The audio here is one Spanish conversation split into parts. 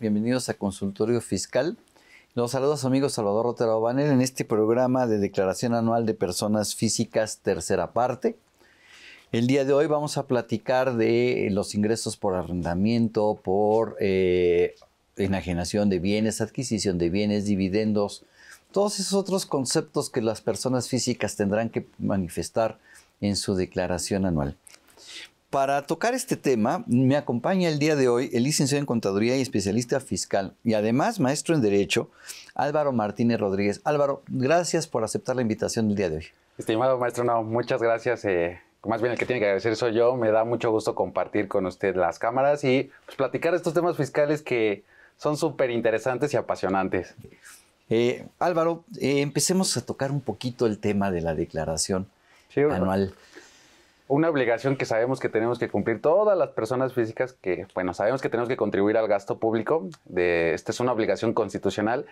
Bienvenidos a Consultorio Fiscal. Los saludos amigos Salvador Rotero Banel en este programa de Declaración Anual de Personas Físicas, tercera parte. El día de hoy vamos a platicar de los ingresos por arrendamiento, por eh, enajenación de bienes, adquisición de bienes, dividendos, todos esos otros conceptos que las personas físicas tendrán que manifestar en su declaración anual. Para tocar este tema, me acompaña el día de hoy el licenciado en Contaduría y especialista fiscal y además maestro en Derecho, Álvaro Martínez Rodríguez. Álvaro, gracias por aceptar la invitación el día de hoy. Estimado maestro, muchas gracias. Eh, más bien el que tiene que agradecer soy yo. Me da mucho gusto compartir con usted las cámaras y pues, platicar estos temas fiscales que son súper interesantes y apasionantes. Eh, Álvaro, eh, empecemos a tocar un poquito el tema de la declaración anual una obligación que sabemos que tenemos que cumplir todas las personas físicas que, bueno, sabemos que tenemos que contribuir al gasto público, de, esta es una obligación constitucional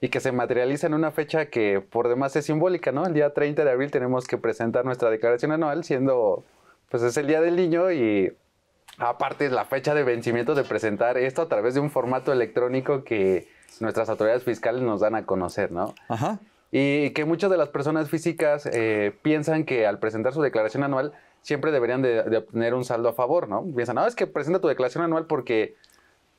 y que se materializa en una fecha que por demás es simbólica, ¿no? El día 30 de abril tenemos que presentar nuestra declaración anual siendo, pues es el Día del Niño y aparte es la fecha de vencimiento de presentar esto a través de un formato electrónico que nuestras autoridades fiscales nos dan a conocer, ¿no? Ajá. Y que muchas de las personas físicas eh, piensan que al presentar su declaración anual siempre deberían de, obtener un saldo a favor, ¿no? Piensan, no, es que presenta tu declaración anual porque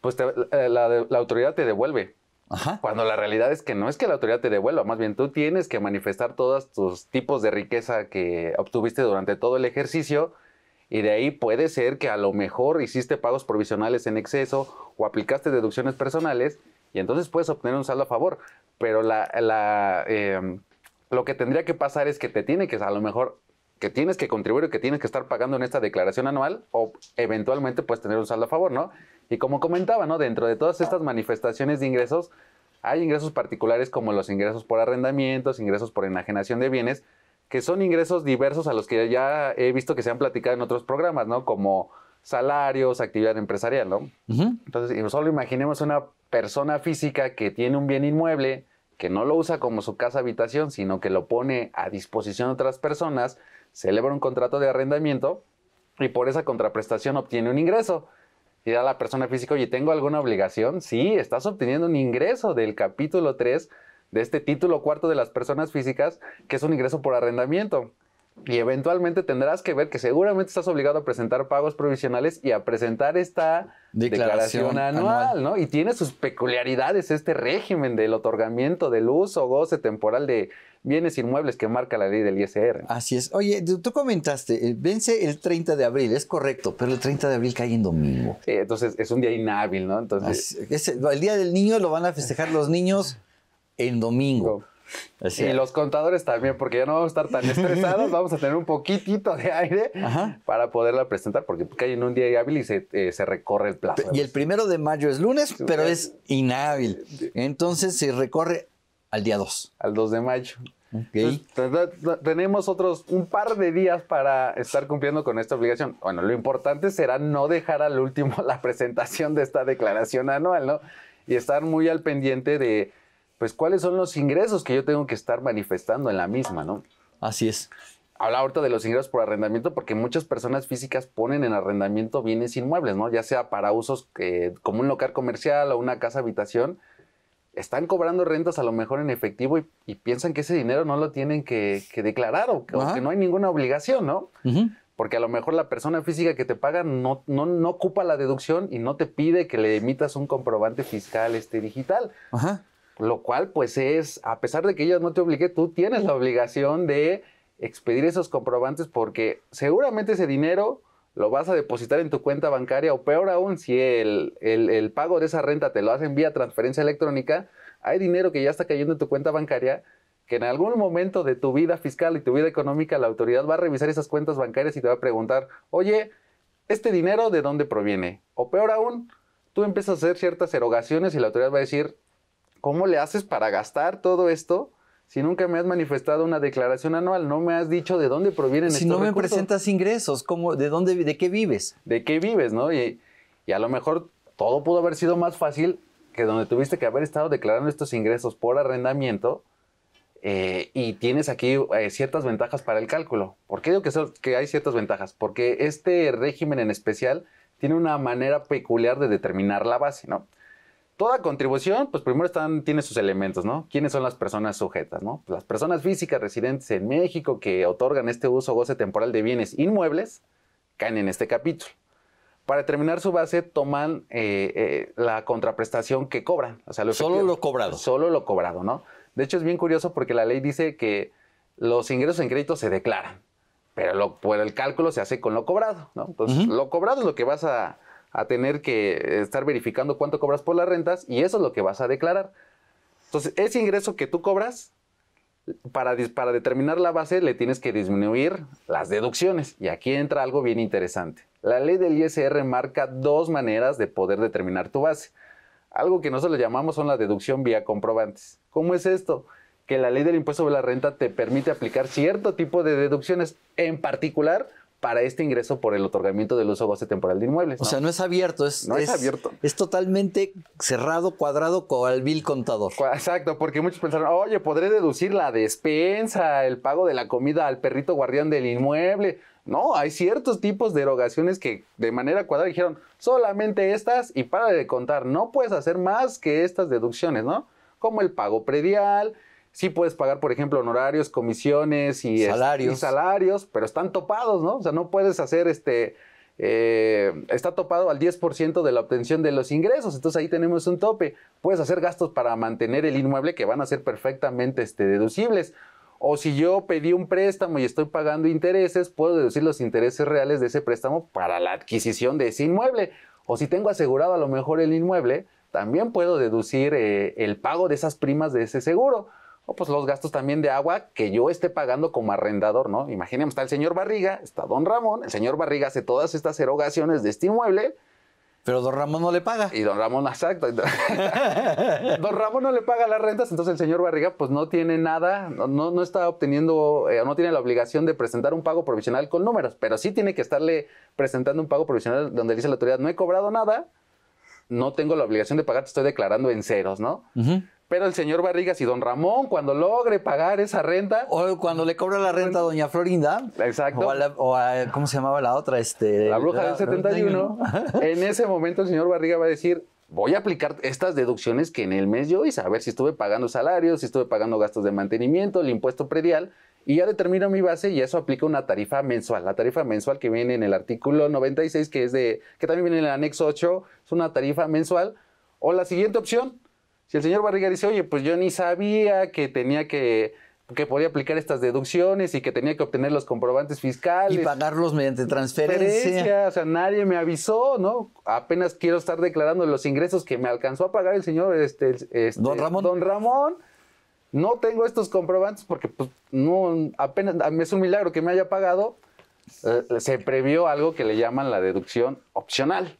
pues eh, la, autoridad te devuelve. Ajá. Cuando la realidad es que no es que la autoridad te devuelva, más bien tú tienes que manifestar todos tus tipos de riqueza que obtuviste durante todo el ejercicio y de ahí puede ser que a lo mejor hiciste pagos provisionales en exceso o aplicaste deducciones personales y entonces puedes obtener un saldo a favor. Pero la, em, lo que tendría que pasar es que te tiene que a lo mejor que tienes que contribuir o que tienes que estar pagando en esta declaración anual o eventualmente puedes tener un saldo a favor, ¿no? Y como comentaba, ¿no? Dentro de todas estas manifestaciones de ingresos, hay ingresos particulares como los ingresos por arrendamientos, ingresos por enajenación de bienes, que son ingresos diversos a los que ya he visto que se han platicado en otros programas, ¿no? Como salarios, actividad empresarial, ¿no? Entonces, solo imaginemos una persona física que tiene un bien inmueble, que no lo usa como su casa habitación, sino que lo pone a disposición de otras personas, celebra un contrato de arrendamiento y por esa contraprestación obtiene un ingreso. Y a la persona física, oye, ¿tengo alguna obligación? Sí, estás obteniendo un ingreso del capítulo 3 de este título cuarto de las personas físicas, que es un ingreso por arrendamiento y eventualmente tendrás que ver que seguramente estás obligado a presentar pagos provisionales y a presentar esta declaración, anual, ¿no? Y tiene sus peculiaridades este régimen del otorgamiento del uso, goce temporal de bienes inmuebles que marca la ley del ISR. Así es. Oye, tú comentaste, eh, vence el 30 de abril, es correcto, pero el 30 de abril cae en domingo. Sí, entonces es un día inhábil, ¿no? Entonces... el día del niño lo van a festejar los niños en domingo y los contadores también, porque ya no vamos a estar tan estresados, vamos a tener un poquitito de aire para poderla presentar, porque pues, cae en un día hábil y se, eh, recorre el plazo. Y el primero de mayo es lunes, pero es inhábil. Eh, Entonces se recorre al día 2. Al 2 de mayo. tenemos otros un par de días para estar cumpliendo con esta obligación. Bueno, lo importante será no dejar al último la presentación de esta declaración anual, ¿no? Y estar muy al pendiente de pues cuáles son los ingresos que yo tengo que estar manifestando en la misma, ¿no? Así es. Habla ahorita de los ingresos por arrendamiento porque muchas personas físicas ponen en arrendamiento bienes inmuebles, ¿no? Ya sea para usos eh, como un local comercial o una casa habitación, están cobrando rentas a lo mejor en efectivo y, piensan que ese dinero no lo tienen que, declarar o, que, no hay ninguna obligación, ¿no? Porque a lo mejor la persona física que te paga no, no, no, ocupa la deducción y no te pide que le emitas un comprobante fiscal este, digital. Ajá lo cual pues es, a pesar de que yo no te obligué, tú tienes la obligación de expedir esos comprobantes porque seguramente ese dinero lo vas a depositar en tu cuenta bancaria o peor aún, si el, el, pago de esa renta te lo hacen vía transferencia electrónica, hay dinero que ya está cayendo en tu cuenta bancaria que en algún momento de tu vida fiscal y tu vida económica la autoridad va a revisar esas cuentas bancarias y te va a preguntar, oye, ¿este dinero de dónde proviene? O peor aún, tú empiezas a hacer ciertas erogaciones y la autoridad va a decir, ¿cómo le haces para gastar todo esto? Si nunca me has manifestado una declaración anual, no me has dicho de dónde provienen estos si no me presentas ingresos, ¿cómo, de, dónde, ¿de qué vives? ¿De qué vives, no? Y, a lo mejor todo pudo haber sido más fácil que donde tuviste que haber estado declarando estos ingresos por arrendamiento eh, y tienes aquí eh, ciertas ventajas para el cálculo. ¿Por qué digo que, que hay ciertas ventajas? Porque este régimen en especial tiene una manera peculiar de determinar la base, ¿no? toda contribución, pues primero están, tiene sus elementos, ¿no? ¿Quiénes son las personas sujetas, no? Pues, las personas físicas residentes en México que otorgan este uso o goce temporal de bienes inmuebles caen en este capítulo. Para determinar su base, toman eh, eh, la contraprestación que cobran. O sea, solo lo cobrado. Solo lo cobrado, ¿no? De hecho, es bien curioso porque la ley dice que los ingresos en crédito se declaran, pero, lo, el cálculo se hace con lo cobrado, ¿no? Entonces, lo cobrado es lo que vas a, a tener que estar verificando cuánto cobras por las rentas y eso es lo que vas a declarar. Entonces, ese ingreso que tú cobras, para, para determinar la base le tienes que disminuir las deducciones. Y aquí entra algo bien interesante. La ley del ISR marca dos maneras de poder determinar tu base. Algo que nosotros le llamamos son la deducción vía comprobantes. ¿Cómo es esto? Que la ley del impuesto sobre la renta te permite aplicar cierto tipo de deducciones, en particular para este ingreso por el otorgamiento del uso goce temporal de inmuebles. O sea, no es abierto, es, es, totalmente cerrado, cuadrado con contador. Exacto, porque muchos pensaron, oye, podré deducir la despensa, el pago de la comida al perrito guardián del inmueble. No, hay ciertos tipos de erogaciones que de manera cuadrada dijeron solamente estas y para de contar, no puedes hacer más que estas deducciones, ¿no? Como el pago predial, sí puedes pagar, por ejemplo, honorarios, comisiones y salarios, pero están topados, ¿no? O sea, no puedes hacer este... Eh, está topado al 10% de la obtención de los ingresos, entonces ahí tenemos un tope. Puedes hacer gastos para mantener el inmueble que van a ser perfectamente este, deducibles. O si yo pedí un préstamo y estoy pagando intereses, puedo deducir los intereses reales de ese préstamo para la adquisición de ese inmueble. O si tengo asegurado a lo mejor el inmueble, también puedo deducir eh, el pago de esas primas de ese seguro o pues los gastos también de agua que yo esté pagando como arrendador, ¿no? Imaginemos, está el señor Barriga, está don Ramón, el señor Barriga hace todas estas erogaciones de este inmueble. Pero don Ramón no le paga. Y don Ramón, exacto. don Ramón no le paga las rentas, entonces el señor Barriga pues no tiene nada, no, no está obteniendo, eh, no tiene la obligación de presentar un pago provisional con números, pero sí tiene que estarle presentando un pago provisional donde dice la autoridad, no he cobrado nada, no tengo la obligación de pagar, te estoy declarando en ceros, ¿no? Pero el señor Barrigas y don Ramón, cuando logre pagar esa renta. O cuando le cobra la renta a doña Florinda. Exacto. O a, ¿cómo se llamaba la otra? Este, la bruja del 71. en ese momento el señor Barriga va a decir, voy a aplicar estas deducciones que en el mes yo hice, a ver si estuve pagando salarios, si estuve pagando gastos de mantenimiento, el impuesto predial, y ya determino mi base y eso aplica una tarifa mensual. La tarifa mensual que viene en el artículo 96, que es de, que también viene en el anexo 8, es una tarifa mensual. O la siguiente opción, si el señor Barriga dice, oye, pues yo ni sabía que tenía que que podía aplicar estas deducciones y que tenía que obtener los comprobantes fiscales. Y pagarlos mediante transferencia. O sea, nadie me avisó, ¿no? Apenas quiero estar declarando los ingresos que me alcanzó a pagar el señor este, este Don Ramón. Don Ramón. No tengo estos comprobantes porque pues, no, apenas es un milagro que me haya pagado. Eh, se previó algo que le llaman la deducción opcional.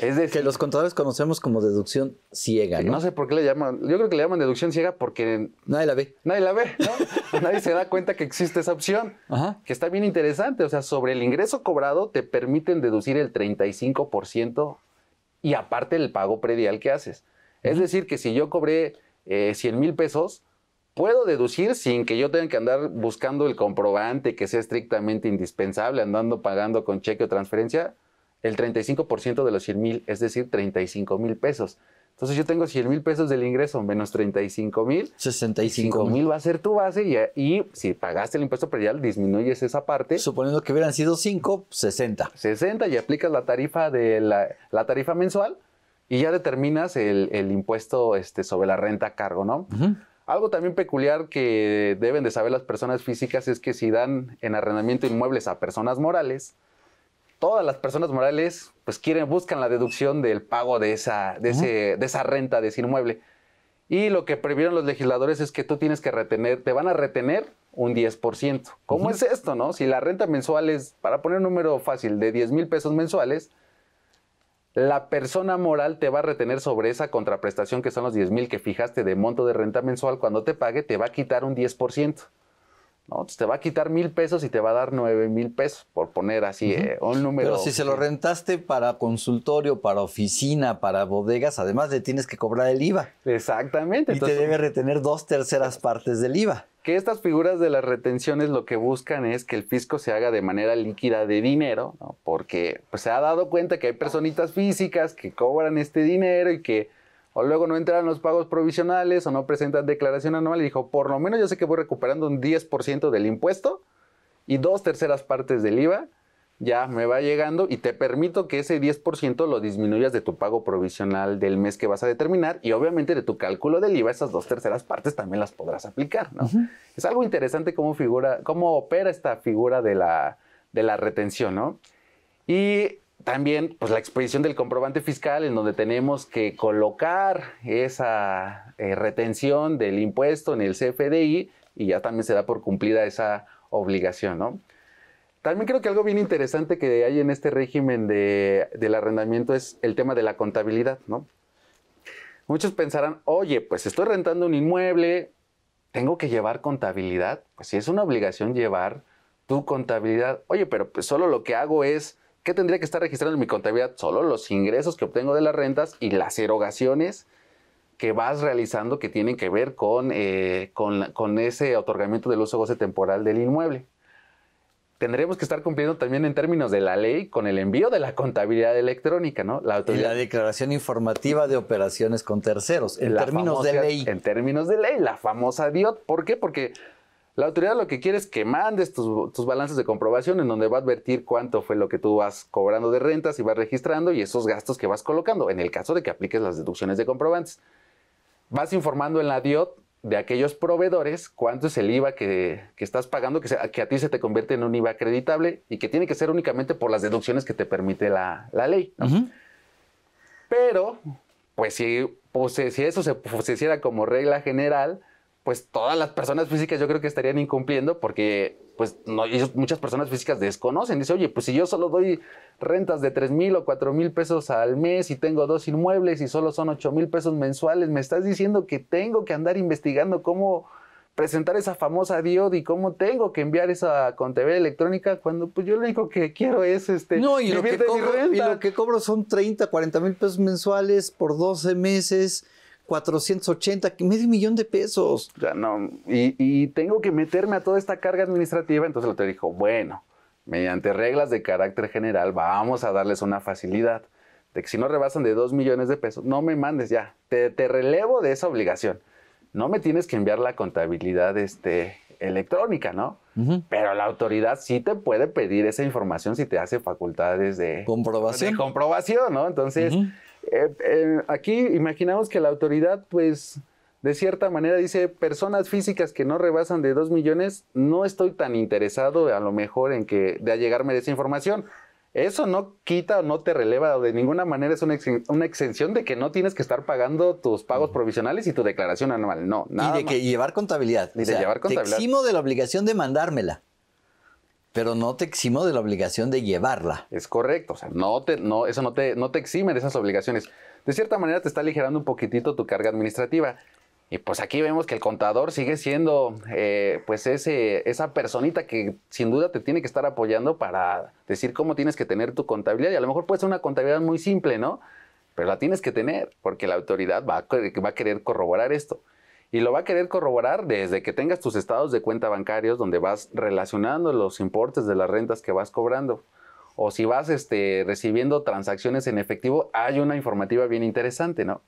Es que los contadores conocemos como deducción ciega. ¿no? sé por qué le llaman. Yo creo que le llaman deducción ciega porque. Nadie la ve. Nadie la ve, nadie se da cuenta que existe esa opción. Que está bien interesante. O sea, sobre el ingreso cobrado te permiten deducir el 35% y aparte el pago predial que haces. Es decir, que si yo cobré 100 eh, mil pesos, puedo deducir sin que yo tenga que andar buscando el comprobante que sea estrictamente indispensable, andando pagando con cheque o transferencia el 35% de los 100 mil, es decir, 35 mil pesos. Entonces yo tengo 100 mil pesos del ingreso menos 35 mil. 65 mil va a ser tu base y, si pagaste el impuesto predial disminuyes esa parte. Suponiendo que hubieran sido 5, 60. 60 y aplicas la tarifa, de la, tarifa mensual y ya determinas el, impuesto este, sobre la renta a cargo, ¿no? Algo también peculiar que deben de saber las personas físicas es que si dan en arrendamiento inmuebles a personas morales, todas las personas morales pues buscan la deducción del pago de esa, de, esa renta, de ese inmueble. Y lo que previeron los legisladores es que tú tienes que retener, te van a retener un 10%. ¿Cómo es esto, no? Si la renta mensual es, para poner un número fácil, de 10 mil pesos mensuales, la persona moral te va a retener sobre esa contraprestación que son los 10 mil que fijaste de monto de renta mensual. Cuando te pague, te va a quitar un 10%. ¿no? te va a quitar mil pesos y te va a dar nueve mil pesos, por poner así eh, un número. Pero si se lo rentaste para consultorio, para oficina, para bodegas, además le tienes que cobrar el IVA. Exactamente. Y te debe retener dos terceras eh, partes del IVA. Que estas figuras de las retenciones lo que buscan es que el fisco se haga de manera líquida de dinero, ¿no? porque pues, se ha dado cuenta que hay personitas físicas que cobran este dinero y que o luego no entran los pagos provisionales o no presentan declaración anual y dijo, por lo menos yo sé que voy recuperando un 10% del impuesto y dos terceras partes del IVA, ya me va llegando y te permito que ese 10% lo disminuyas de tu pago provisional del mes que vas a determinar y obviamente de tu cálculo del IVA esas dos terceras partes también las podrás aplicar, Es algo interesante cómo figura, cómo opera esta figura de la, de la retención, ¿no? Y también pues, la expedición del comprobante fiscal en donde tenemos que colocar esa eh, retención del impuesto en el CFDI y ya también se da por cumplida esa obligación, ¿no? También creo que algo bien interesante que hay en este régimen del arrendamiento es el tema de la contabilidad, ¿no? Muchos pensarán, oye, pues estoy rentando un inmueble, tengo que llevar contabilidad. Pues sí es una obligación llevar tu contabilidad, oye, pero pues solo lo que hago es ¿Qué tendría que estar registrando en mi contabilidad? Solo los ingresos que obtengo de las rentas y las erogaciones que vas realizando que tienen que ver con, eh, con, ese otorgamiento del uso goce temporal del inmueble. Tendremos que estar cumpliendo también en términos de la ley con el envío de la contabilidad electrónica, ¿no? La y la declaración informativa de operaciones con terceros, en términos de ley. En términos de ley, la famosa DIOT. ¿Por qué? Porque la autoridad lo que quiere es que mandes tus, balances de comprobación en donde va a advertir cuánto fue lo que tú vas cobrando de rentas y vas registrando y esos gastos que vas colocando, en el caso de que apliques las deducciones de comprobantes. Vas informando en la DIOT de aquellos proveedores cuánto es el IVA que, estás pagando, que, que, a ti se te convierte en un IVA acreditable y que tiene que ser únicamente por las deducciones que te permite la, ley. Pero, pues si, pues, eso se pues, hiciera como regla general, pues todas las personas físicas yo creo que estarían incumpliendo porque pues muchas personas físicas desconocen. Dice, oye, pues si yo solo doy rentas de 3 mil o 4 mil pesos al mes y tengo dos inmuebles y solo son 8 mil pesos mensuales, me estás diciendo que tengo que andar investigando cómo presentar esa famosa diode y cómo tengo que enviar esa con TV electrónica cuando pues yo lo único que quiero es este no, y lo, que cobro, y lo que cobro son 30, 40 mil pesos mensuales por 12 meses 480, medio millón de pesos. Ya no, y, tengo que meterme a toda esta carga administrativa. Entonces el te dijo, bueno, mediante reglas de carácter general, vamos a darles una facilidad de que si no rebasan de 2 millones de pesos, no me mandes ya, te, relevo de esa obligación. No me tienes que enviar la contabilidad este, electrónica, ¿no? Pero la autoridad sí te puede pedir esa información si te hace facultades de comprobación, comprobación ¿no? Entonces, eh, aquí imaginamos que la autoridad, pues, de cierta manera dice, personas físicas que no rebasan de dos millones, no estoy tan interesado a lo mejor en que de allegarme de esa información. Eso no quita o no te releva, o de ninguna manera es una, exención de que no tienes que estar pagando tus pagos provisionales y tu declaración anual. No, nada. Y de que llevar contabilidad. Y de llevar contabilidad. eximo de la obligación de mandármela pero no te eximo de la obligación de llevarla. Es correcto, o sea, no te, eso no te, exime de esas obligaciones. De cierta manera te está aligerando un poquitito tu carga administrativa. Y pues aquí vemos que el contador sigue siendo eh, pues esa personita que sin duda te tiene que estar apoyando para decir cómo tienes que tener tu contabilidad. Y a lo mejor puede ser una contabilidad muy simple, ¿no? Pero la tienes que tener porque la autoridad va va a querer corroborar esto y lo va a querer corroborar desde que tengas tus estados de cuenta bancarios donde vas relacionando los importes de las rentas que vas cobrando. O si vas este, recibiendo transacciones en efectivo, hay una informativa bien interesante, ¿no?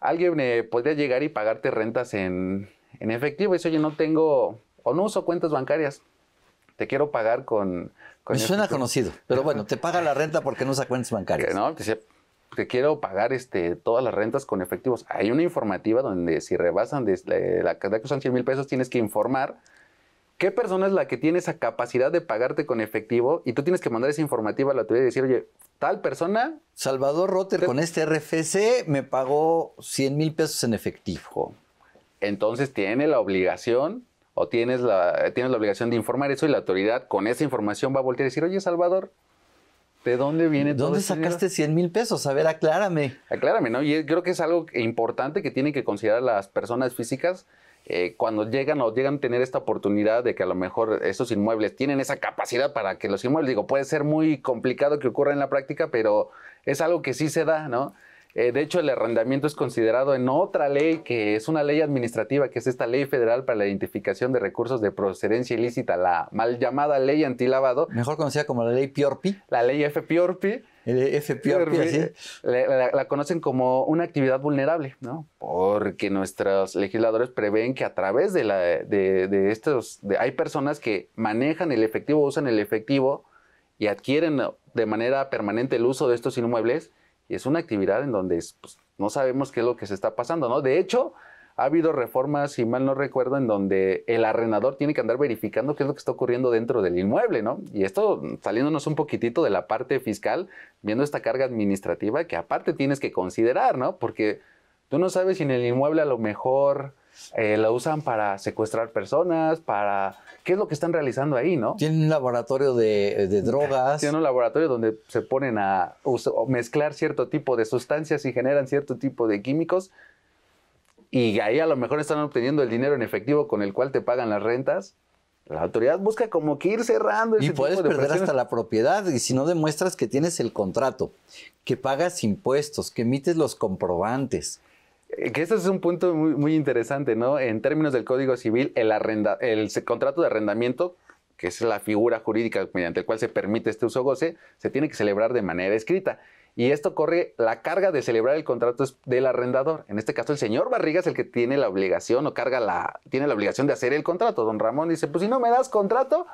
Alguien eh, podría llegar y pagarte rentas en, efectivo eso yo no tengo o no uso cuentas bancarias, te quiero pagar con... Me suena conocido, pero bueno, te paga la renta porque no usa cuentas bancarias. no, que que quiero pagar este, todas las rentas con efectivos. Hay una informativa donde si rebasan eh, la cantidad que son 100 mil pesos, tienes que informar qué persona es la que tiene esa capacidad de pagarte con efectivo y tú tienes que mandar esa informativa a la autoridad y decir, oye, tal persona. Salvador Rotter con este RFC me pagó 100 mil pesos en efectivo. Entonces tiene la obligación o tienes la, tienes la obligación de informar eso y la autoridad con esa información va a voltear y decir, oye, Salvador, ¿De dónde viene todo ¿Dónde este sacaste 100 mil pesos? A ver, aclárame. Aclárame, ¿no? Y creo que es algo importante que tienen que considerar las personas físicas eh, cuando llegan o llegan a tener esta oportunidad de que a lo mejor esos inmuebles tienen esa capacidad para que los inmuebles, digo, puede ser muy complicado que ocurra en la práctica, pero es algo que sí se da, ¿no? Eh, de hecho, el arrendamiento es considerado en otra ley que es una ley administrativa, que es esta ley federal para la identificación de recursos de procedencia ilícita, la mal llamada ley antilavado. Mejor conocida como la ley Piorpi. La ley F. Piorpi. Piorpi, eh, La, conocen como una actividad vulnerable, ¿no? Porque nuestros legisladores prevén que a través de, estos, hay personas que manejan el efectivo, usan el efectivo y adquieren de manera permanente el uso de estos inmuebles es una actividad en donde pues, no sabemos qué es lo que se está pasando, ¿no? De hecho, ha habido reformas, si mal no recuerdo, en donde el arrendador tiene que andar verificando qué es lo que está ocurriendo dentro del inmueble, ¿no? Y esto saliéndonos un poquitito de la parte fiscal, viendo esta carga administrativa que aparte tienes que considerar, ¿no? Porque tú no sabes si en el inmueble a lo mejor eh, la usan para secuestrar personas, para... ¿Qué es lo que están realizando ahí, no? Tienen un laboratorio de, drogas. Tienen un laboratorio donde se ponen a mezclar cierto tipo de sustancias y generan cierto tipo de químicos. Y ahí a lo mejor están obteniendo el dinero en efectivo con el cual te pagan las rentas. La autoridad busca como que ir cerrando. Ese y puedes perder hasta la propiedad y si no demuestras que tienes el contrato, que pagas impuestos, que emites los comprobantes, eh, que ese es un punto muy, interesante, ¿no? En términos del Código Civil, el, contrato de arrendamiento, que es la figura jurídica mediante la cual se permite este uso goce, se tiene que celebrar de manera escrita. Y esto corre la carga de celebrar el contrato es del arrendador. En este caso, el señor Barriga es el que tiene la obligación o carga la, tiene la obligación de hacer el contrato. Don Ramón dice, pues si no me das contrato,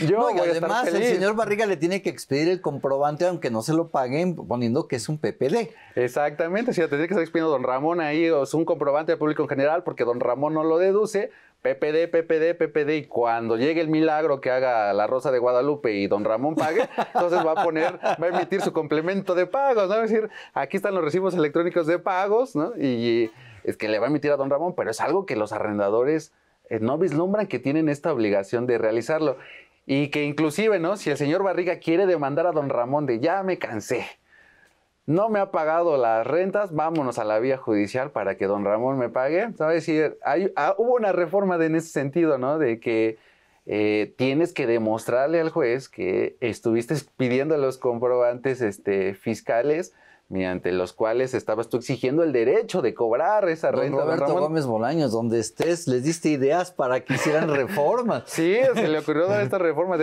y además, el señor Barriga le tiene que expedir el comprobante, aunque no se lo paguen, poniendo que es un PPD. Exactamente, si sea, tendría que estar expidiendo don Ramón ahí, o es un comprobante al público en general, porque don Ramón no lo deduce. PPD, PPD, PPD, y cuando llegue el milagro que haga la Rosa de Guadalupe y don Ramón pague, entonces va a poner, va a emitir su complemento de pagos, ¿no? Es decir, aquí están los recibos electrónicos de pagos, ¿no? Y es que le va a emitir a don Ramón, pero es algo que los arrendadores eh, no vislumbran que tienen esta obligación de realizarlo. Y que inclusive, ¿no? Si el señor Barriga quiere demandar a don Ramón de ya me cansé, no me ha pagado las rentas, vámonos a la vía judicial para que don Ramón me pague. ¿Sabes? Ah, hubo una reforma de, en ese sentido, ¿no? De que eh, tienes que demostrarle al juez que estuviste pidiendo los comprobantes este, fiscales mediante los cuales estabas tú exigiendo el derecho de cobrar esa don renta. Roberto Gómez Bolaños, donde estés, les diste ideas para que hicieran reformas. sí, se le ocurrió dar esta reforma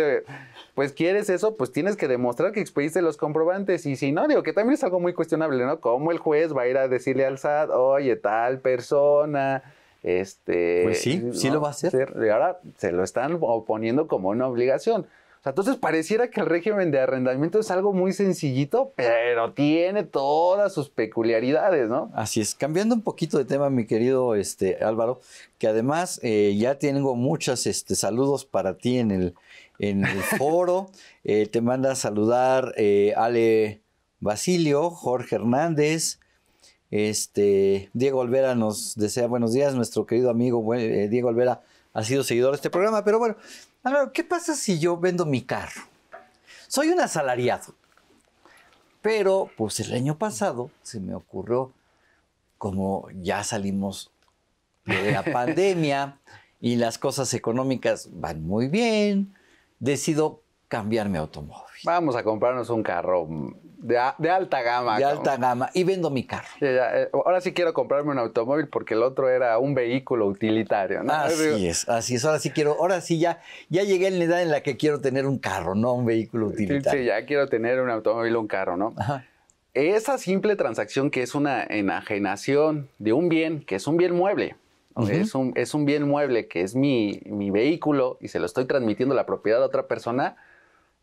pues quieres eso, pues tienes que demostrar que expediste los comprobantes. Y si no, digo que también es algo muy cuestionable, ¿no? ¿Cómo el juez va a ir a decirle al SAT, oye, tal persona... Este, pues sí, sí lo va a hacer. Y ahora se lo están oponiendo como una obligación entonces pareciera que el régimen de arrendamiento es algo muy sencillito, pero tiene todas sus peculiaridades, ¿no? Así es. Cambiando un poquito de tema, mi querido este, Álvaro, que además eh, ya tengo muchos este, saludos para ti en el, foro. Eh, te manda a saludar eh, Ale Basilio, Jorge Hernández. Este, Diego Olvera nos desea buenos días, nuestro querido amigo Diego Olvera ha sido seguidor de este programa, pero bueno, Álvaro, ¿qué pasa si yo vendo mi carro? Soy un asalariado, pero pues el año pasado se me ocurrió, como ya salimos de la pandemia y las cosas económicas van muy bien, decido cambiar mi automóvil. Vamos a comprarnos un carro de, alta gama. De alta gama. Y vendo mi carro. Eh, ahora sí quiero comprarme un automóvil porque el otro era un vehículo utilitario. Así es, así Ahora sí quiero, ahora sí ya, ya llegué en la edad en la que quiero tener un carro, no un vehículo utilitario. Sí, ya quiero tener un automóvil, o un carro, ¿no? Esa simple transacción que es una enajenación de un bien, que es un bien mueble, es, un, es, un, bien mueble que es mi, mi, vehículo y se lo estoy transmitiendo la propiedad a otra persona,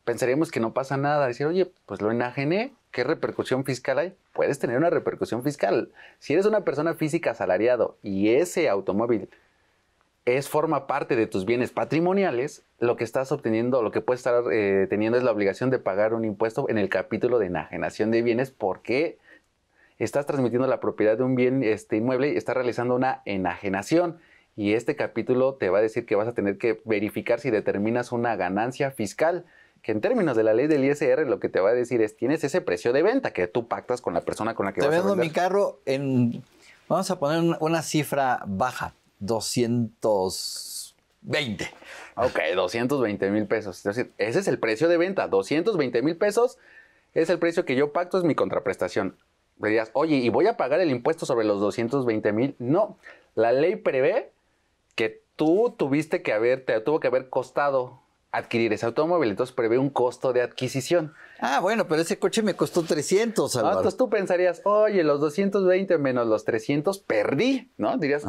pensaríamos que no pasa nada. Decir, oye, pues lo enajené, ¿qué repercusión fiscal hay? Puedes tener una repercusión fiscal. Si eres una persona física asalariado y ese automóvil es forma parte de tus bienes patrimoniales, lo que estás obteniendo, lo que puedes estar eh, teniendo es la obligación de pagar un impuesto en el capítulo de enajenación de bienes porque estás transmitiendo la propiedad de un bien este, inmueble y estás realizando una enajenación. Y este capítulo te va a decir que vas a tener que verificar si determinas una ganancia fiscal en términos de la ley del ISR lo que te va a decir es tienes ese precio de venta que tú pactas con la persona con la que te vas a vender. mi carro en, vamos a poner una cifra baja, 220. Ok, 220 mil pesos. ese es el precio de venta, 220 mil pesos es el precio que yo pacto, es mi contraprestación. Le dirás, oye, ¿y voy a pagar el impuesto sobre los 220 mil? No, la ley prevé que tú tuviste que haber, te tuvo que haber costado adquirir ese automóvil, entonces prevé un costo de adquisición. Ah, bueno, pero ese coche me costó 300, ah, Álvaro. entonces tú pensarías, oye, los 220 menos los 300 perdí, ¿no? Dirías,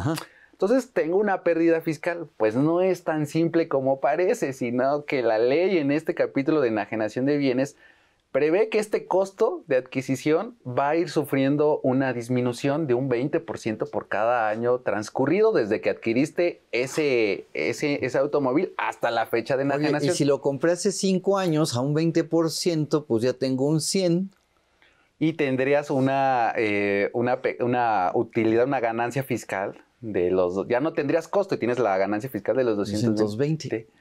entonces tengo una pérdida fiscal. Pues no es tan simple como parece, sino que la ley en este capítulo de enajenación de bienes prevé que este costo de adquisición va a ir sufriendo una disminución de un 20% por cada año transcurrido desde que adquiriste ese, ese, ese automóvil hasta la fecha de Oye, Y si lo compré hace cinco años a un 20%, pues ya tengo un 100. Y tendrías una, eh, una, una utilidad, una ganancia fiscal de los... Ya no tendrías costo y tienes la ganancia fiscal de los 220. Pues 220.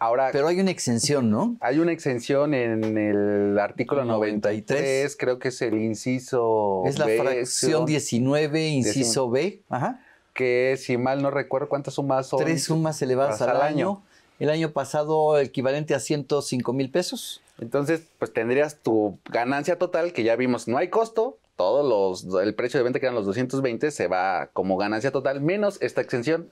Ahora, Pero hay una exención, ¿no? Hay una exención en el artículo 93, creo que es el inciso Es la fracción 19, inciso B, Ajá. que si mal no recuerdo cuántas sumas son. Tres sumas elevadas al, año. El año pasado equivalente a 105 mil pesos. Entonces, pues tendrías tu ganancia total, que ya vimos, no hay costo, todos los, el precio de venta que eran los 220 se va como ganancia total, menos esta exención.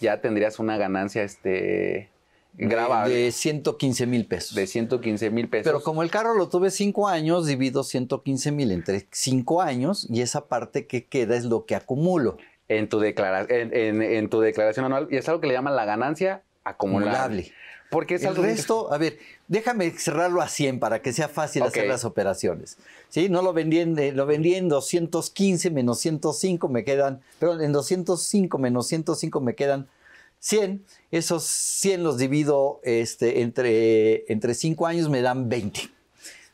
Ya tendrías una ganancia, este, grabable. De 115 mil pesos. De 115 mil pesos. Pero como el carro lo tuve cinco años, divido 115 mil entre cinco años y esa parte que queda es lo que acumulo. En tu, en, declaración anual, y es algo que le llaman la ganancia acumulable. Porque es el resto, a ver, déjame cerrarlo a 100 para que sea fácil hacer las operaciones. ¿Sí? No lo vendí en, lo vendí en 215 menos 105 me quedan, perdón, en 205 menos 105 me quedan 100, esos 100 los divido este, entre, entre 5 años, me dan 20.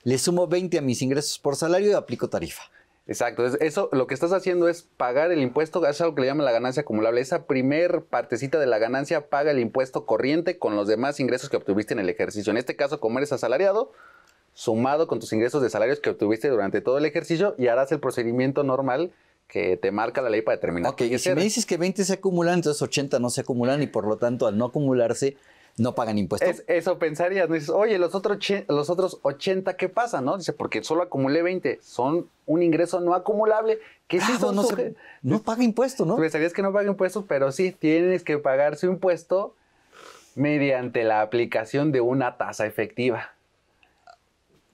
Le sumo 20 a mis ingresos por salario y aplico tarifa. Exacto, eso lo que estás haciendo es pagar el impuesto, es algo que le llaman la ganancia acumulable. Esa primer partecita de la ganancia paga el impuesto corriente con los demás ingresos que obtuviste en el ejercicio. En este caso, como eres asalariado, sumado con tus ingresos de salarios que obtuviste durante todo el ejercicio y harás el procedimiento normal que te marca la ley para determinar. Ok, y si me dices que 20 se acumulan, entonces 80 no se acumulan y por lo tanto al no acumularse no pagan impuestos. eso pensarías, dices, oye, los otros, los otros 80, ¿qué pasa? ¿No? Dice, porque solo acumulé 20, son un ingreso no acumulable, que claro, eso no, paga impuestos, ¿no? Pensarías que no paga impuestos, pero sí, tienes que pagar su impuesto mediante la aplicación de una tasa efectiva.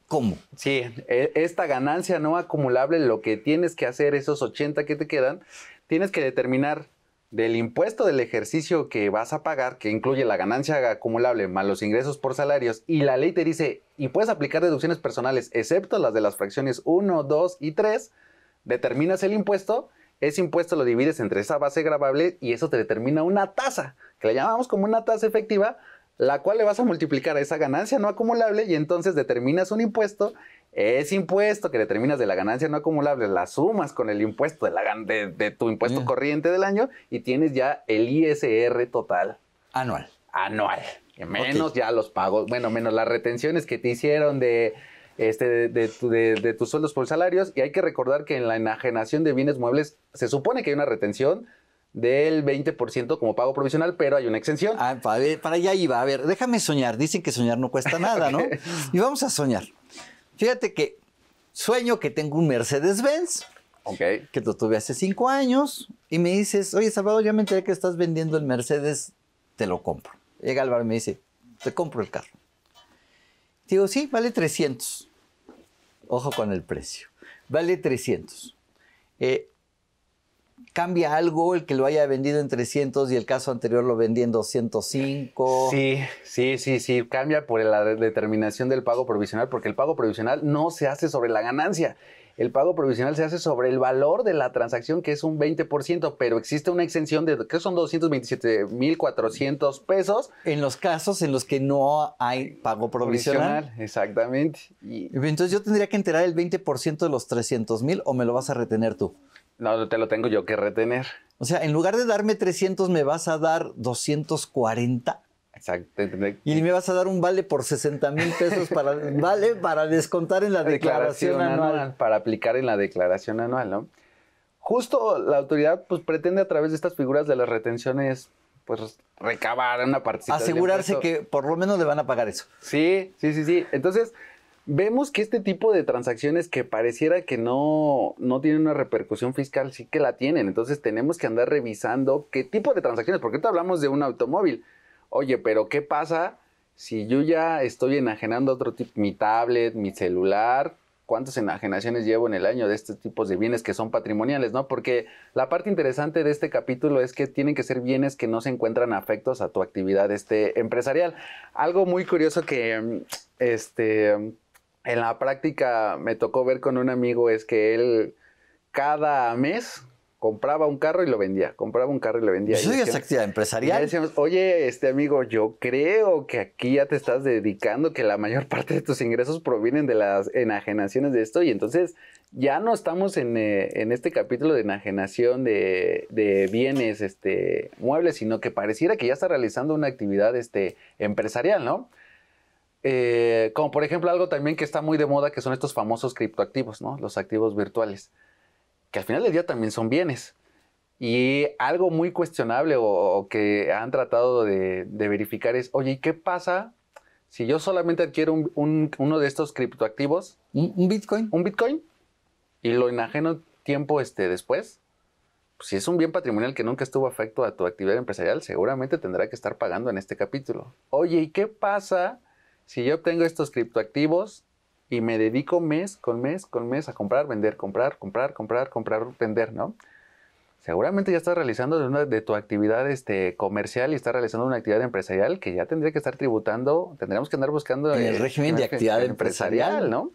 ¿Cómo? Sí, e, esta ganancia no acumulable, lo que tienes que hacer, esos 80 que te quedan, tienes que determinar del impuesto del ejercicio que vas a pagar, que incluye la ganancia acumulable más los ingresos por salarios, y la ley te dice, y puedes aplicar deducciones personales, excepto las de las fracciones 1, 2 y 3, determinas el impuesto, ese impuesto lo divides entre esa base gravable y eso te determina una tasa, que le llamamos como una tasa efectiva, la cual le vas a multiplicar a esa ganancia no acumulable y entonces determinas un impuesto. Ese impuesto que determinas de la ganancia no acumulable la sumas con el impuesto de, la, tu impuesto corriente del año y tienes ya el ISR total. Anual. Anual. Menos ya los pagos, bueno, menos las retenciones que te hicieron de, este, de, de, tus sueldos por salarios. Y hay que recordar que en la enajenación de bienes muebles se supone que hay una retención del 20% como pago provisional, pero hay una exención. Ah, para, allá iba. A ver, déjame soñar. Dicen que soñar no cuesta nada, ¿no? Y vamos a soñar. Fíjate que sueño que tengo un Mercedes-Benz. OK. Que lo tuve hace cinco años. Y me dices, oye, Salvador, ya me enteré que estás vendiendo el Mercedes, te lo compro. Llega Álvaro y me dice, te compro el carro. Digo, sí, vale 300. Ojo con el precio. Vale 300. Eh, ¿Cambia algo el que lo haya vendido en 300 y el caso anterior lo vendí en 205? Sí, sí, sí, sí, cambia por la determinación del pago provisional, porque el pago provisional no se hace sobre la ganancia. El pago provisional se hace sobre el valor de la transacción, que es un 20%, pero existe una exención de que son 227.400 pesos. En los casos en los que no hay pago provisional. exactamente. Entonces yo tendría que enterar el 20% de los 300.000 o me lo vas a retener tú. No, te lo tengo yo que retener. O sea, en lugar de darme 300, me vas a dar 240. Exacto. Y me vas a dar un vale por 60 mil pesos para, vale para descontar en la, declaración, anual. Para aplicar en la declaración anual, ¿no? Justo la autoridad pues, pretende a través de estas figuras de las retenciones pues recabar una participación. Asegurarse que por lo menos le van a pagar eso. Sí, sí, sí, sí. Entonces, vemos que este tipo de transacciones que pareciera que no, no tienen una repercusión fiscal, sí que la tienen. Entonces tenemos que andar revisando qué tipo de transacciones, porque ahorita hablamos de un automóvil. Oye, pero ¿qué pasa si yo ya estoy enajenando otro tipo, mi tablet, mi celular? ¿Cuántas enajenaciones llevo en el año de estos tipos de bienes que son patrimoniales, no? Porque la parte interesante de este capítulo es que tienen que ser bienes que no se encuentran afectos a tu actividad este, empresarial. Algo muy curioso que este, en la práctica me tocó ver con un amigo es que él cada mes compraba un carro y lo vendía, compraba un carro y lo vendía. Pues eso es actividad empresarial. Y decíamos, oye, este amigo, yo creo que aquí ya te estás dedicando, que la mayor parte de tus ingresos provienen de las enajenaciones de esto, y entonces ya no estamos en, eh, este capítulo de enajenación de, bienes este, muebles, sino que pareciera que ya está realizando una actividad este, empresarial, ¿no? Eh, como por ejemplo algo también que está muy de moda, que son estos famosos criptoactivos, ¿no? Los activos virtuales, que al final del día también son bienes. Y algo muy cuestionable o, que han tratado de, verificar es, oye, ¿y qué pasa si yo solamente adquiero uno de estos criptoactivos? ¿Un, Bitcoin? ¿Un Bitcoin? Y lo enajeno tiempo este, después. Pues, si es un bien patrimonial que nunca estuvo afecto a tu actividad empresarial, seguramente tendrá que estar pagando en este capítulo. Oye, ¿y qué pasa si yo obtengo estos criptoactivos y me dedico mes con mes con mes a comprar, vender, comprar, comprar, comprar, comprar, vender, ¿no? Seguramente ya estás realizando una de tu actividad este, comercial y estás realizando una actividad empresarial que ya tendría que estar tributando, tendríamos que andar buscando... En el, eh, régimen de actividad empresarial, ¿no?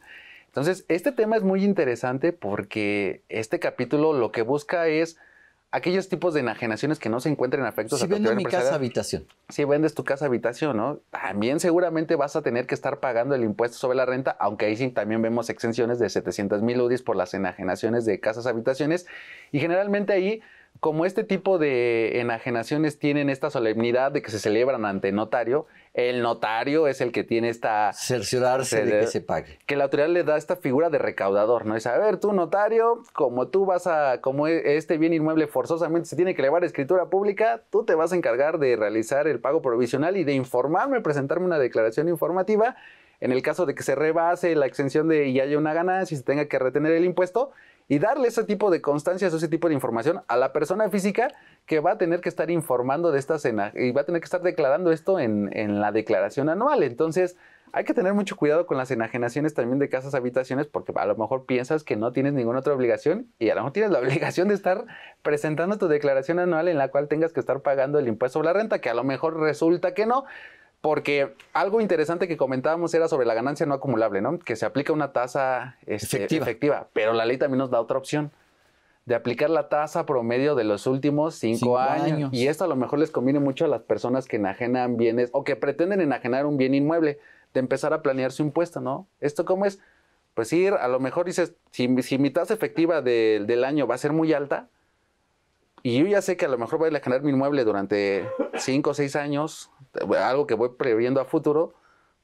Entonces, este tema es muy interesante porque este capítulo lo que busca es aquellos tipos de enajenaciones que no se encuentren afectos a tu mi casa habitación. Si vendes tu casa habitación, ¿no? También seguramente vas a tener que estar pagando el impuesto sobre la renta, aunque ahí sí también vemos exenciones de 700 mil UDIs por las enajenaciones de casas habitaciones. Y generalmente ahí como este tipo de enajenaciones tienen esta solemnidad de que se celebran ante notario, el notario es el que tiene esta... Cerciorarse de que se pague. Que la autoridad le da esta figura de recaudador, ¿no? Es, a ver, tú notario, como tú vas a... Como e, este bien inmueble forzosamente se tiene que llevar a escritura pública, tú te vas a encargar de realizar el pago provisional y de informarme, presentarme una declaración informativa. En el caso de que se rebase la exención de y haya una ganancia y se tenga que retener el impuesto, y darle ese tipo de constancias, ese tipo de información a la persona física que va a tener que estar informando de esta cena y va a tener que estar declarando esto en, en la declaración anual. Entonces, hay que tener mucho cuidado con las enajenaciones también de casas, habitaciones, porque a lo mejor piensas que no tienes ninguna otra obligación y a lo mejor tienes la obligación de estar presentando tu declaración anual en la cual tengas que estar pagando el impuesto sobre la renta, que a lo mejor resulta que no porque algo interesante que comentábamos era sobre la ganancia no acumulable, ¿no? Que se aplica una tasa este, efectiva. pero la ley también nos da otra opción de aplicar la tasa promedio de los últimos cinco, años. Y esto a lo mejor les conviene mucho a las personas que enajenan bienes o que pretenden enajenar un bien inmueble, de empezar a planear su impuesto, ¿no? ¿Esto cómo es? Pues ir, a lo mejor dices, si, mi tasa efectiva del año va a ser muy alta, y yo ya sé que a lo mejor voy a enajenar mi inmueble durante cinco o seis años, algo que voy previendo a futuro,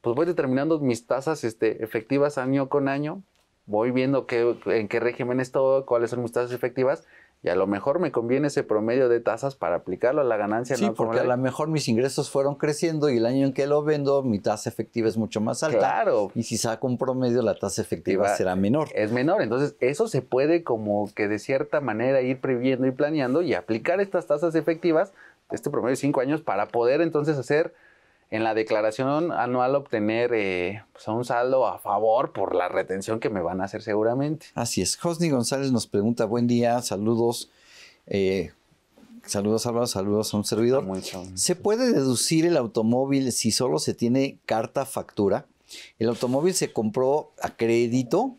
pues voy determinando mis tasas este, efectivas año con año, voy viendo qué, en qué régimen estoy, cuáles son mis tasas efectivas y a lo mejor me conviene ese promedio de tasas para aplicarlo a la ganancia. Sí, porque a lo mejor mis ingresos fueron creciendo y el año en que lo vendo mi tasa efectiva es mucho más alta. Claro. Y si saco un promedio la tasa efectiva será menor. Es menor, entonces eso se puede como que de cierta manera ir previendo y planeando y aplicar estas tasas efectivas este promedio de cinco años para poder entonces hacer en la declaración anual obtener eh, pues, un saldo a favor por la retención que me van a hacer seguramente. Así es. Josni González nos pregunta, buen día, saludos. Eh, saludos Álvaro, saludos a un servidor. ¿Se puede deducir el automóvil si solo se tiene carta factura? El automóvil se compró a crédito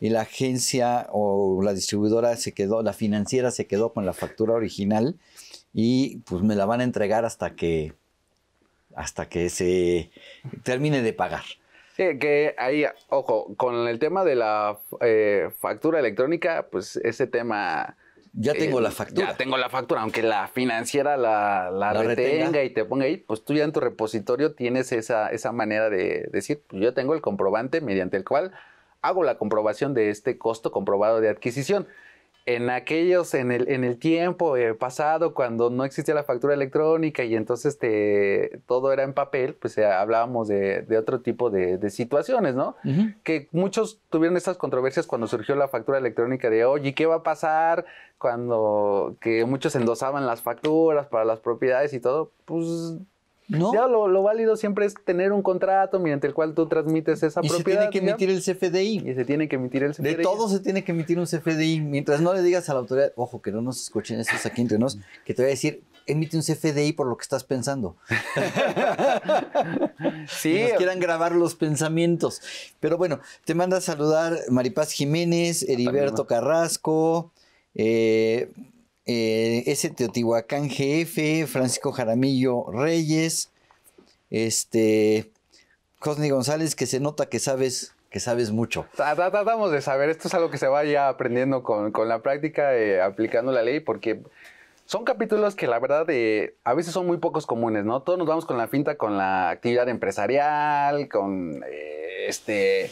y la agencia o la distribuidora se quedó, la financiera se quedó con la factura original y pues me la van a entregar hasta que hasta que se termine de pagar. Sí, que ahí, ojo, con el tema de la eh, factura electrónica, pues ese tema... Ya tengo eh, la factura. Ya tengo la factura, aunque la financiera la, retenga, y te ponga ahí, pues tú ya en tu repositorio tienes esa, esa manera de decir, pues yo tengo el comprobante mediante el cual hago la comprobación de este costo comprobado de adquisición en aquellos, en el, en el tiempo eh, pasado, cuando no existía la factura electrónica y entonces todo era en papel, pues eh, hablábamos de, otro tipo de, situaciones, ¿no? Que muchos tuvieron estas controversias cuando surgió la factura electrónica de, oye, ¿qué va a pasar? Cuando que muchos endosaban las facturas para las propiedades y todo, pues lo, válido siempre es tener un contrato mediante el cual tú transmites esa propiedad. Y se tiene que emitir el CFDI. Y se tiene que emitir el CFDI. De todo se tiene que emitir un CFDI. Mientras no le digas a la autoridad, ojo, que no nos escuchen estos aquí entre nos, que te voy a decir, emite un CFDI por lo que estás pensando. sí. Que nos quieran grabar los pensamientos. Pero bueno, te manda a saludar Maripaz Jiménez, ah, Heriberto Carrasco, eh, eh, S. Teotihuacán GF, Francisco Jaramillo Reyes, este, Cosni González, que se nota que sabes que sabes mucho. Tratamos de saber, esto es algo que se va ya aprendiendo con, la práctica, eh, aplicando la ley, porque son capítulos que la verdad eh, a veces son muy pocos comunes, ¿no? Todos nos vamos con la finta, con la actividad empresarial, con eh, este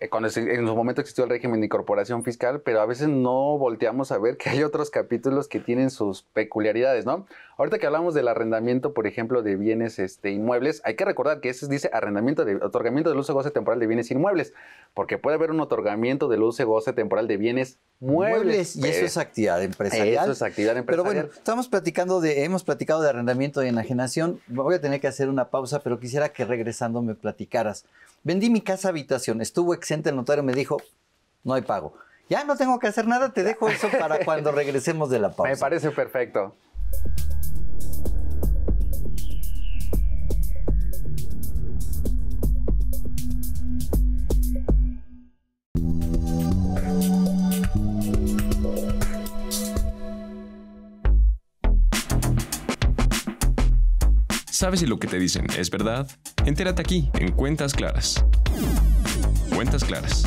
eh, en su momento existió el régimen de incorporación fiscal, pero a veces no volteamos a ver que hay otros capítulos que tienen sus peculiaridades, ¿no? Ahorita que hablamos del arrendamiento, por ejemplo, de bienes este, inmuebles, hay que recordar que ese dice arrendamiento de otorgamiento del uso goce temporal de bienes inmuebles, porque puede haber un otorgamiento del uso goce temporal de bienes muebles. y eso es eh, actividad empresarial. Eso es actividad empresarial. Pero bueno, estamos platicando de, hemos platicado de arrendamiento y enajenación. Voy a tener que hacer una pausa, pero quisiera que regresando me platicaras vendí mi casa habitación, estuvo exente el notario, me dijo, no hay pago. Ya no tengo que hacer nada, te dejo eso para cuando regresemos de la pausa. Me parece perfecto. ¿Sabes si lo que te dicen es verdad? Entérate aquí, en Cuentas Claras. Cuentas Claras.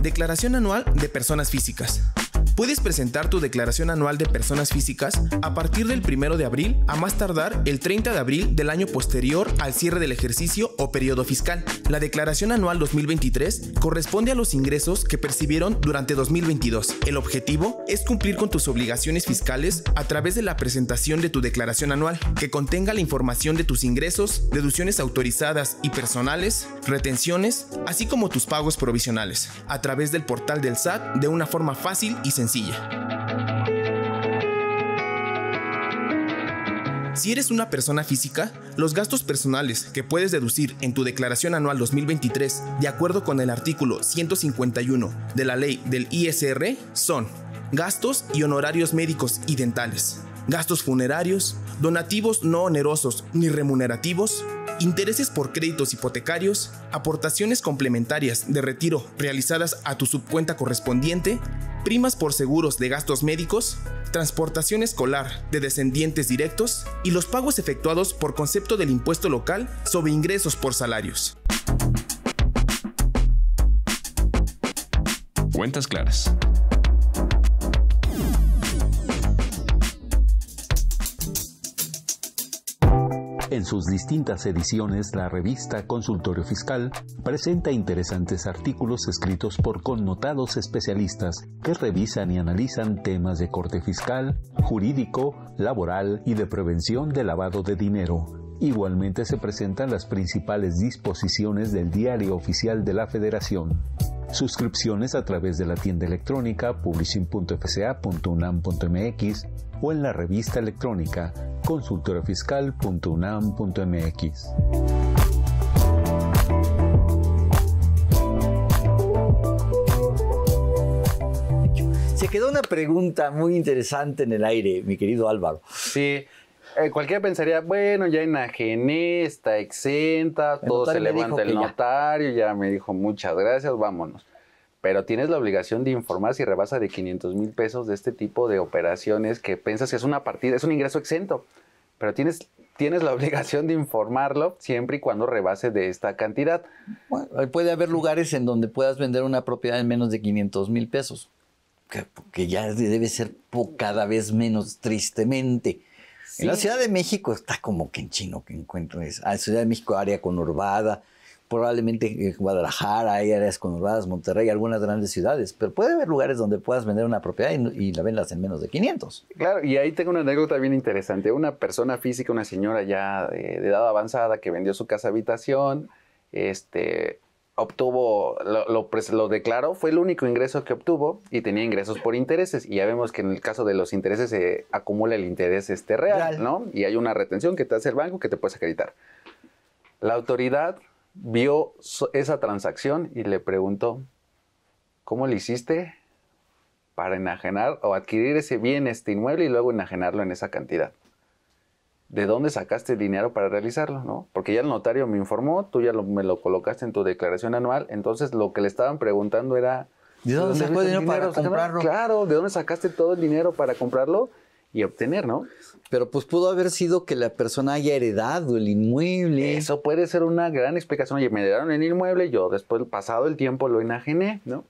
Declaración anual de personas físicas. Puedes presentar tu declaración anual de personas físicas a partir del 1 de abril a más tardar el 30 de abril del año posterior al cierre del ejercicio o periodo fiscal. La declaración anual 2023 corresponde a los ingresos que percibieron durante 2022. El objetivo es cumplir con tus obligaciones fiscales a través de la presentación de tu declaración anual, que contenga la información de tus ingresos, deducciones autorizadas y personales, retenciones, así como tus pagos provisionales, a través del portal del SAT de una forma fácil y sencilla si eres una persona física, los gastos personales que puedes deducir en tu declaración anual 2023 de acuerdo con el artículo 151 de la ley del ISR son gastos y honorarios médicos y dentales, gastos funerarios, donativos no onerosos ni remunerativos, intereses por créditos hipotecarios, aportaciones complementarias de retiro realizadas a tu subcuenta correspondiente, primas por seguros de gastos médicos, transportación escolar de descendientes directos y los pagos efectuados por concepto del impuesto local sobre ingresos por salarios. Cuentas claras. En sus distintas ediciones, la revista Consultorio Fiscal presenta interesantes artículos escritos por connotados especialistas que revisan y analizan temas de corte fiscal, jurídico, laboral y de prevención de lavado de dinero Igualmente se presentan las principales disposiciones del Diario Oficial de la Federación. Suscripciones a través de la tienda electrónica publishing.fca.unam.mx o en la revista electrónica consultorafiscal.unam.mx. Se quedó una pregunta muy interesante en el aire, mi querido Álvaro. Sí. Eh, cualquiera pensaría, bueno, ya enajené, está exenta, todo se levanta el notario, ya. me dijo muchas gracias, vámonos pero tienes la obligación de informar si rebasa de 500 mil pesos de este tipo de operaciones que piensas que es una partida, es un ingreso exento, pero tienes, tienes la obligación de informarlo siempre y cuando rebase de esta cantidad. Bueno, puede haber lugares en donde puedas vender una propiedad en menos de 500 mil pesos, que, ya debe ser cada vez menos, tristemente. En la Ciudad de México está como que en chino que encuentro es. Ah, Ciudad de México, área conurbada, probablemente eh, Guadalajara, hay áreas conurbadas, Monterrey, algunas grandes ciudades, pero puede haber lugares donde puedas vender una propiedad y, la vendas en menos de 500. Claro, y ahí tengo una anécdota bien interesante. Una persona física, una señora ya de, de edad avanzada que vendió su casa habitación, este, obtuvo, lo, lo, declaró, fue el único ingreso que obtuvo y tenía ingresos por intereses. Y ya vemos que en el caso de los intereses se acumula el interés este real, ¿no? Y hay una retención que te hace el banco que te puedes acreditar. La autoridad vio esa transacción y le preguntó, ¿cómo le hiciste para enajenar o adquirir ese bien, este inmueble y luego enajenarlo en esa cantidad? de dónde sacaste el dinero para realizarlo, ¿no? Porque ya el notario me informó, tú ya me lo colocaste en tu declaración anual, entonces lo que le estaban preguntando era... ¿De dónde, el dinero, para comprarlo? Claro, ¿de dónde sacaste todo el dinero para comprarlo? y obtener, ¿no? Pero pues pudo haber sido que la persona haya heredado el inmueble. Eso puede ser una gran explicación. Oye, me heredaron el inmueble, yo después, pasado el tiempo, lo enajené, ¿no?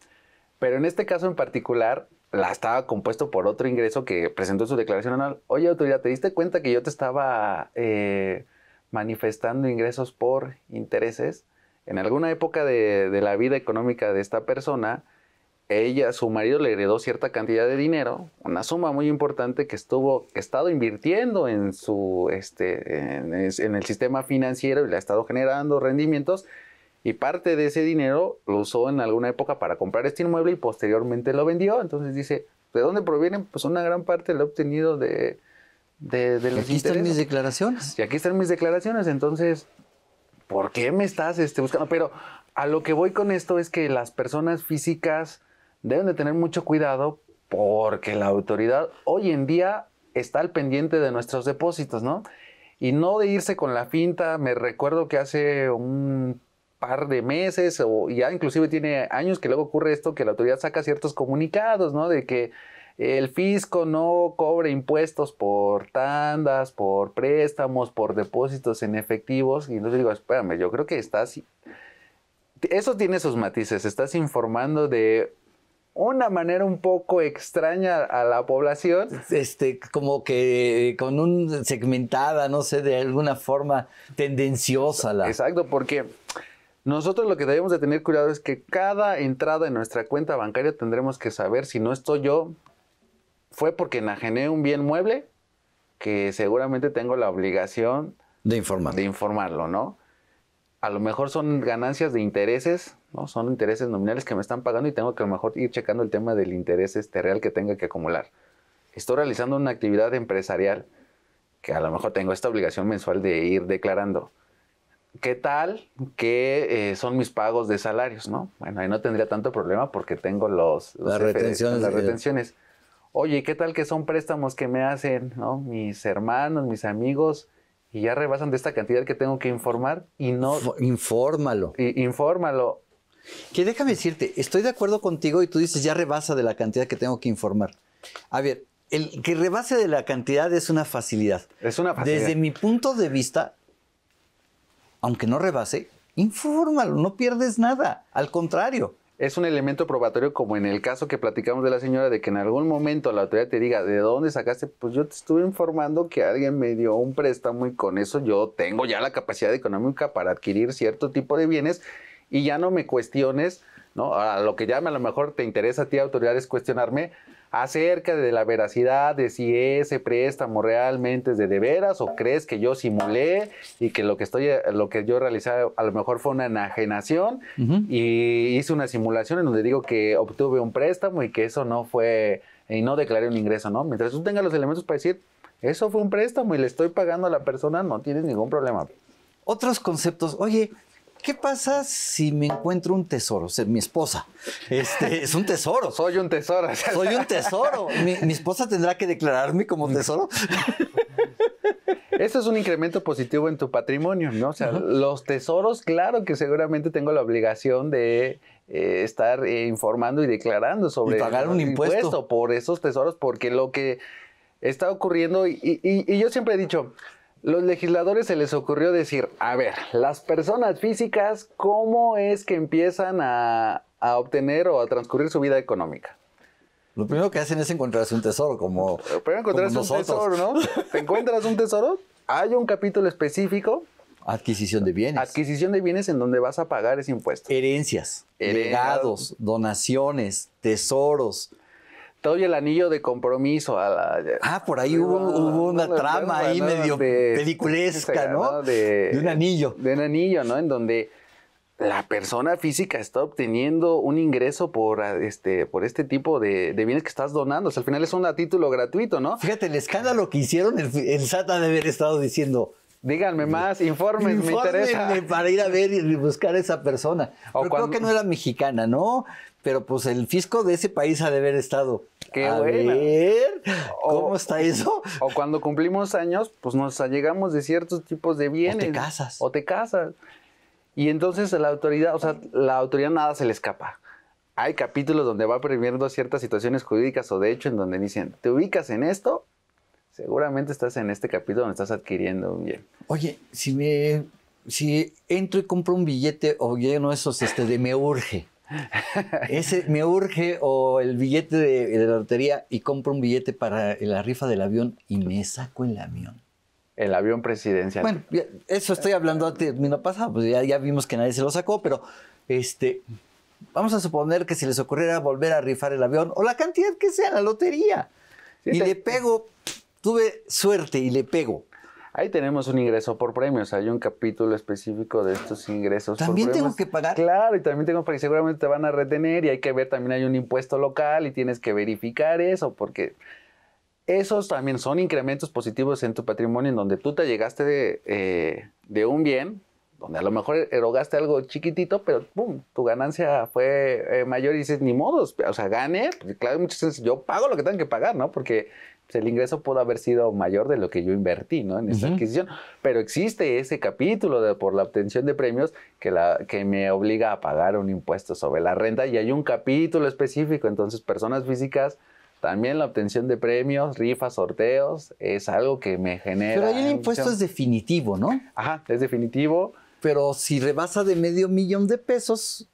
Pero en este caso en particular, la estaba compuesto por otro ingreso que presentó su declaración anual. Oye, autoridad, ¿te diste cuenta que yo te estaba eh, manifestando ingresos por intereses? En alguna época de, la vida económica de esta persona, ella, su marido le heredó cierta cantidad de dinero, una suma muy importante que estuvo, estado invirtiendo en su, este, en el sistema financiero y le ha estado generando rendimientos y parte de ese dinero lo usó en alguna época para comprar este inmueble y posteriormente lo vendió. Entonces dice, ¿de dónde provienen? Pues una gran parte lo he obtenido de, de, de aquí están mis declaraciones. Y aquí están mis declaraciones. Entonces, ¿por qué me estás este, buscando? Pero a lo que voy con esto es que las personas físicas deben de tener mucho cuidado porque la autoridad hoy en día está al pendiente de nuestros depósitos, ¿no? Y no de irse con la finta. Me recuerdo que hace un par de meses o ya inclusive tiene años que luego ocurre esto que la autoridad saca ciertos comunicados, ¿no? De que el fisco no cobre impuestos por tandas, por préstamos, por depósitos en efectivos. Y entonces digo, espérame, yo creo que estás... Eso tiene sus matices, estás informando de una manera un poco extraña a la población. Este, como que con un segmentada, no sé, de alguna forma tendenciosa la. Exacto, porque nosotros lo que debemos de tener cuidado es que cada entrada en nuestra cuenta bancaria tendremos que saber si no estoy yo, fue porque enajené un bien mueble, que seguramente tengo la obligación de informarlo. ¿no? A lo mejor son ganancias de intereses, ¿no? Son intereses nominales que me están pagando y tengo que a lo mejor ir checando el tema del interés este real que tenga que acumular. Estoy realizando una actividad empresarial que a lo mejor tengo esta obligación mensual de ir declarando. ¿qué tal que eh, son mis pagos de salarios, no? Bueno, ahí no tendría tanto problema porque tengo los, las, retenciones, las retenciones. Oye, ¿qué tal que son préstamos que me hacen ¿no? mis hermanos, mis amigos? Y ya rebasan de esta cantidad que tengo que informar y no... Infórmalo. infórmalo. Que déjame decirte, estoy de acuerdo contigo y tú dices, ya rebasa de la cantidad que tengo que informar. A ver, el que rebase de la cantidad es una facilidad. Es una facilidad. Desde mi punto de vista, aunque no rebase, infórmalo, no pierdes nada. Al contrario, es un elemento probatorio como en el caso que platicamos de la señora de que en algún momento la autoridad te diga de dónde sacaste, pues yo te estuve informando que alguien me dio un préstamo y con eso yo tengo ya la capacidad económica para adquirir cierto tipo de bienes y ya no me cuestiones, ¿no? A lo que ya a lo mejor te interesa a ti autoridad es cuestionarme, acerca de la veracidad de si ese préstamo realmente es de veras o crees que yo simulé y que lo que estoy lo que yo realizé a lo mejor fue una enajenación y hice una simulación en donde digo que obtuve un préstamo y que eso no fue y no declaré un ingreso, ¿no? Mientras tú tengas los elementos para decir, eso fue un préstamo y le estoy pagando a la persona, no tienes ningún problema. Otros conceptos, oye, ¿qué pasa si me encuentro un tesoro? O sea, mi esposa. Este, es un tesoro. Soy un tesoro. Soy un tesoro. ¿Mi, esposa tendrá que declararme como un tesoro? Eso es un incremento positivo en tu patrimonio, ¿no? O sea, los tesoros, claro que seguramente tengo la obligación de eh, estar eh, informando y declarando sobre... Y pagar un impuesto. por esos tesoros, porque lo que está ocurriendo, y yo siempre he dicho, los legisladores se les ocurrió decir, a ver, las personas físicas, ¿cómo es que empiezan a, obtener o a transcurrir su vida económica? Lo primero que hacen es encontrarse un tesoro, como. Eh, Pero encontrarse un tesoro, ¿no? ¿Te encuentras un tesoro? Hay un capítulo específico. Adquisición de bienes. Adquisición de bienes en donde vas a pagar ese impuesto. Herencias. legados, donaciones, tesoros, todavía el anillo de compromiso. A ah, por ahí hubo, una, trama ahí medio de, peliculesca, ¿no? De, un anillo. De un anillo, ¿no? En donde la persona física está obteniendo un ingreso por este, por este tipo de, bienes que estás donando. O sea, al final es un título gratuito, ¿no? Fíjate, el escándalo que hicieron, el, SATA de haber estado diciendo... Díganme más, informes, me interesa. para ir a ver y buscar a esa persona. Pero creo que no era mexicana, ¿no? pero pues el fisco de ese país ha de haber estado. Qué a ver, ¿cómo está eso? O cuando cumplimos años, pues nos allegamos de ciertos tipos de bienes. O te casas. O te casas. Y entonces la autoridad, o sea, la autoridad nada se le escapa. Hay capítulos donde va previendo ciertas situaciones jurídicas o de hecho en donde dicen, te ubicas en esto, seguramente estás en este capítulo donde estás adquiriendo un bien. Oye, si me si entro y compro un billete o lleno esos este, de me urge, ese me urge o el billete de, la lotería y compro un billete para la rifa del avión y me saco el avión. El avión presidencial. Bueno, eso estoy hablando de término pasado, pues ya, ya vimos que nadie se lo sacó, pero este, vamos a suponer que se les ocurriera volver a rifar el avión o la cantidad que sea, la lotería. y le pego, tuve suerte y le pego. Ahí tenemos un ingreso por premios. Hay un capítulo específico de estos ingresos. También por tengo que pagar. Claro, y también tengo que seguramente te van a retener y hay que ver, también hay un impuesto local y tienes que verificar eso porque esos también son incrementos positivos en tu patrimonio en donde tú te llegaste de eh, un bien donde a lo mejor erogaste algo chiquitito, pero ¡pum! Tu ganancia fue eh, mayor y dices, ni modos, o sea, gane. Pues, claro, muchas veces yo pago lo que tengo que pagar, ¿no? Porque pues, el ingreso pudo haber sido mayor de lo que yo invertí, ¿no? En esa adquisición. Pero existe ese capítulo de, por la obtención de premios que, la, que me obliga a pagar un impuesto sobre la renta y hay un capítulo específico. Entonces, personas físicas... También la obtención de premios, rifas, sorteos, es algo que me genera. Pero ahí el impuesto es definitivo, ¿no? Ajá, es definitivo pero si rebasa de medio millón de pesos,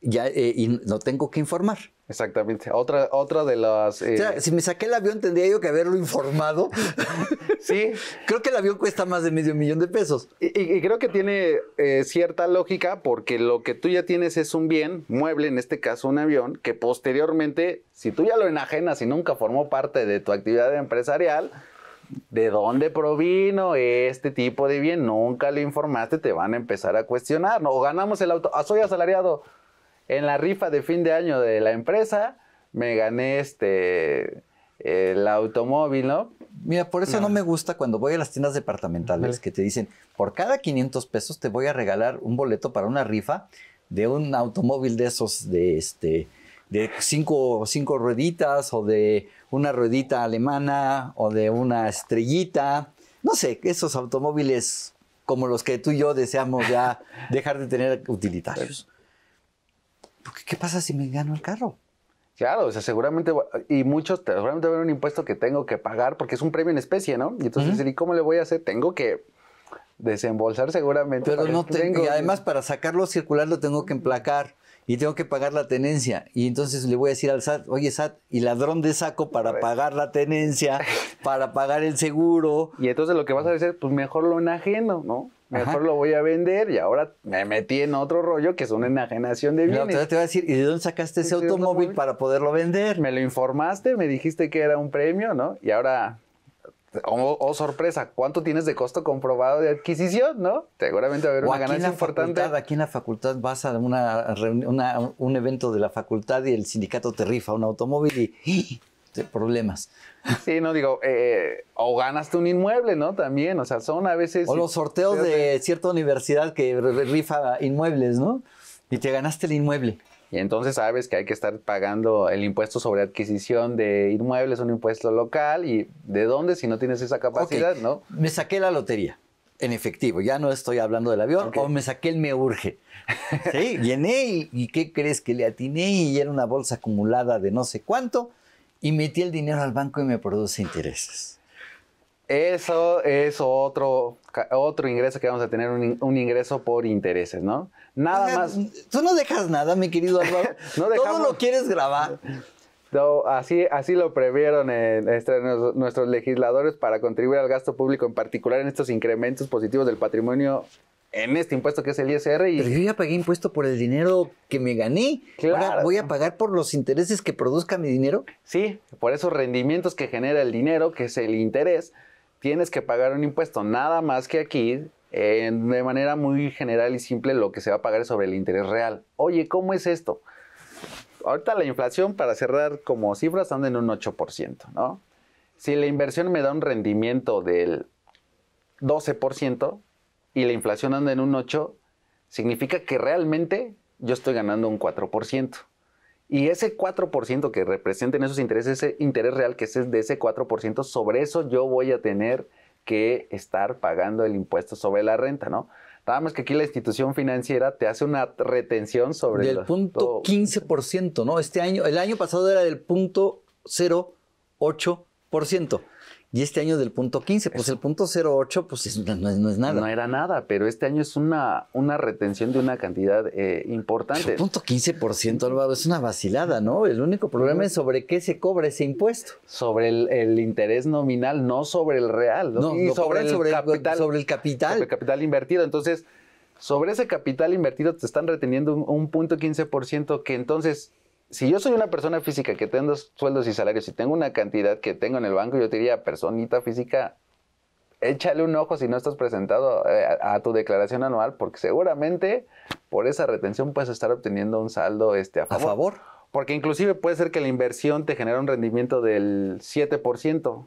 ya eh, no tengo que informar. Exactamente. Otra, otra de las. O sea, eh, si me saqué el avión, tendría yo que haberlo informado. sí. creo que el avión cuesta más de medio millón de pesos. Y, creo que tiene eh, cierta lógica, porque lo que tú ya tienes es un bien mueble, en este caso un avión, que posteriormente, si tú ya lo enajenas y nunca formó parte de tu actividad empresarial, ¿De dónde provino este tipo de bien? Nunca lo informaste, te van a empezar a cuestionar. O ganamos el auto. Ah, soy asalariado. En la rifa de fin de año de la empresa, me gané este el automóvil, ¿no? Mira, por eso no. me gusta cuando voy a las tiendas departamentales que te dicen, por cada 500 pesos te voy a regalar un boleto para una rifa de un automóvil de esos de este de cinco, cinco rueditas o de una ruedita alemana o de una estrellita. No sé, esos automóviles como los que tú y yo deseamos ya dejar de tener utilitarios. Pues, porque, ¿Qué pasa si me gano el carro? Claro, o sea, seguramente, y muchos, seguramente va a haber un impuesto que tengo que pagar porque es un premio en especie, ¿no? Y entonces, ¿y cómo le voy a hacer? Tengo que desembolsar seguramente. Pero no tengo. Y además, para sacarlo circular, lo tengo que emplacar y tengo que pagar la tenencia. Y entonces le voy a decir al SAT, oye SAT, y ladrón de saco para pues. pagar la tenencia, para pagar el seguro. Y entonces lo que vas a decir, pues mejor lo enajeno, ¿no? Mejor lo voy a vender y ahora me metí en otro rollo que es una enajenación de bienes. No, te voy a decir, ¿y de dónde sacaste ese automóvil para poderlo vender? Me lo informaste, me dijiste que era un premio, ¿no? Y ahora o oh, oh, sorpresa, ¿cuánto tienes de costo comprobado de adquisición? ¿No? Seguramente va a haber una ganancia importante. aquí en la facultad vas a una, un evento de la facultad y el sindicato te rifa un automóvil y de ¡ah! problemas. Sí, no digo, eh, o ganaste un inmueble, ¿no? También, o sea, son a veces... O los sorteos de cierta universidad que rifa inmuebles, ¿no? Y te ganaste el inmueble. Y entonces sabes que hay que estar pagando el impuesto sobre adquisición de inmuebles, un impuesto local, y ¿de dónde si no tienes esa capacidad, no? Me saqué la lotería en efectivo, ya no estoy hablando del avión, o me saqué el me urge. Sí, llené y, ¿qué crees? Que le atiné y era una bolsa acumulada de no sé cuánto y metí el dinero al banco y me produce intereses. Eso es otro, otro ingreso que vamos a tener, un ingreso por intereses, ¿no? Nada más. Tú no dejas nada, mi querido Álvaro. no Todo lo quieres grabar. así, así lo previeron eh, este, nuestros legisladores para contribuir al gasto público, en particular en estos incrementos positivos del patrimonio en este impuesto que es el ISR. Pero yo ya pagué impuesto por el dinero que me gané. Claro. voy a pagar por los intereses que produzca mi dinero. Sí, por esos rendimientos que genera el dinero, que es el interés, tienes que pagar un impuesto. Nada más que aquí de manera muy general y simple, lo que se va a pagar es sobre el interés real. Oye, ¿cómo es esto? Ahorita la inflación, para cerrar como cifras, anda en un 8%, ¿no? Si la inversión me da un rendimiento del 12% y la inflación anda en un 8%, significa que realmente yo estoy ganando un 4%. Y ese 4% que representen esos intereses, ese interés real que es de ese 4%, sobre eso yo voy a tener que estar pagando el impuesto sobre la renta, ¿no? Nada más que aquí la institución financiera te hace una retención sobre... Del punto 15%, ¿no? Este año, el año pasado era del punto 0,8%. Y este año del punto 15, pues el punto 08, pues no, es nada. No era nada, pero este año es una, una retención de una cantidad eh, importante. Pues el punto 15%, Álvaro, es una vacilada, ¿no? El único problema es sobre qué se cobra ese impuesto. Sobre el, interés nominal, no sobre el real. No, sobre, el capital, sobre el capital. el capital invertido. Entonces, sobre ese capital invertido te están reteniendo un, un punto 15% que entonces si yo soy una persona física que tengo sueldos y salarios y tengo una cantidad que tengo en el banco, yo te diría, personita física, échale un ojo si no estás presentado eh, a, tu declaración anual, porque seguramente por esa retención puedes estar obteniendo un saldo este, a favor. ¿A favor? Porque inclusive puede ser que la inversión te genera un rendimiento del 7%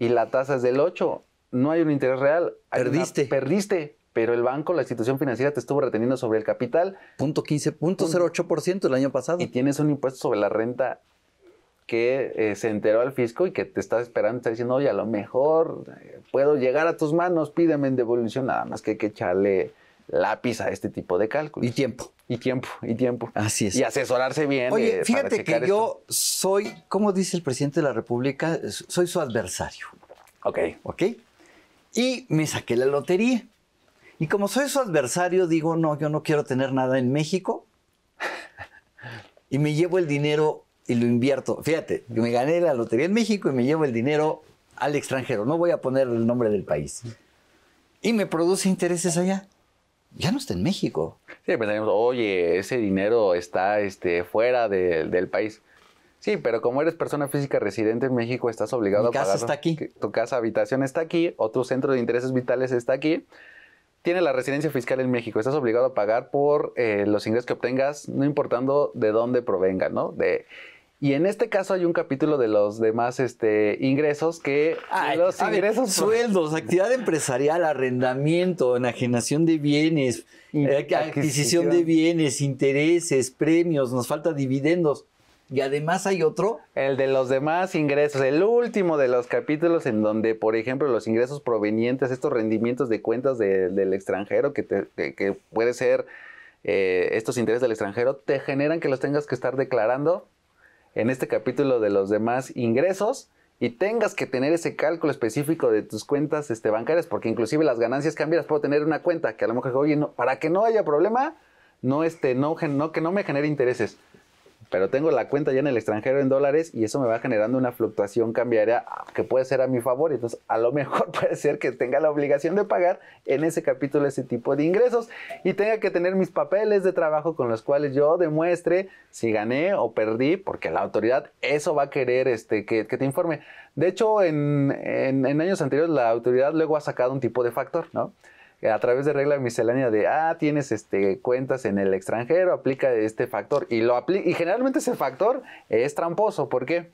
y la tasa es del 8%. No hay un interés real. Perdiste. perdiste pero el banco, la institución financiera te estuvo reteniendo sobre el capital. Punto 15.08% el año pasado. Y tienes un impuesto sobre la renta que eh, se enteró al fisco y que te está esperando, está diciendo, oye, a lo mejor eh, puedo llegar a tus manos, pídeme en devolución, nada más que hay que echarle lápiz a este tipo de cálculos. Y tiempo. Y tiempo, y tiempo. Así es. Y asesorarse bien. Oye, eh, fíjate que yo soy, como dice el presidente de la República, soy su adversario. Ok. Ok. Y me saqué la lotería. Y como soy su adversario, digo, no, yo no quiero tener nada en México. y me llevo el dinero y lo invierto. Fíjate, yo me gané la lotería en México y me llevo el dinero al extranjero. No voy a poner el nombre del país. Y me produce intereses allá. Ya no está en México. Sí, pensamos, oye, ese dinero está este, fuera del país. Sí, pero como eres persona física residente en México, estás obligado a pagar. Tu casa está aquí. Tu casa, habitación está aquí, otro centro de intereses vitales está aquí tiene la residencia fiscal en México. Estás obligado a pagar por eh, los ingresos que obtengas, no importando de dónde provengan, ¿no? De, y en este caso hay un capítulo de los demás este, ingresos que... los ingresos... sueldos, actividad empresarial, arrendamiento, enajenación de bienes, eh, adquisición de bienes, intereses, premios, nos falta dividendos. Y además hay otro. El de los demás ingresos, el último de los capítulos en donde, por ejemplo, los ingresos provenientes, estos rendimientos de cuentas del extranjero, que, te, que, puede ser eh, estos intereses del extranjero, te generan que los tengas que estar declarando en este capítulo de los demás ingresos y tengas que tener ese cálculo específico de tus cuentas este, bancarias, porque inclusive las ganancias cambias puedo tener una cuenta que a lo mejor, oye, no, para que no haya problema, no, este, no, que no me genere intereses pero tengo la cuenta ya en el extranjero en dólares y eso me va generando una fluctuación cambiaria que puede ser a mi favor. Entonces, a lo mejor puede ser que tenga la obligación de pagar en ese capítulo ese tipo de ingresos y tenga que tener mis papeles de trabajo con los cuales yo demuestre si gané o perdí, porque la autoridad eso va a querer este, que, te informe. De hecho, en, en años anteriores la autoridad luego ha sacado un tipo de factor, ¿no? a través de regla miscelánea de, ah, tienes este, cuentas en el extranjero, aplica este factor. Y, lo y generalmente ese factor es tramposo. ¿Por qué?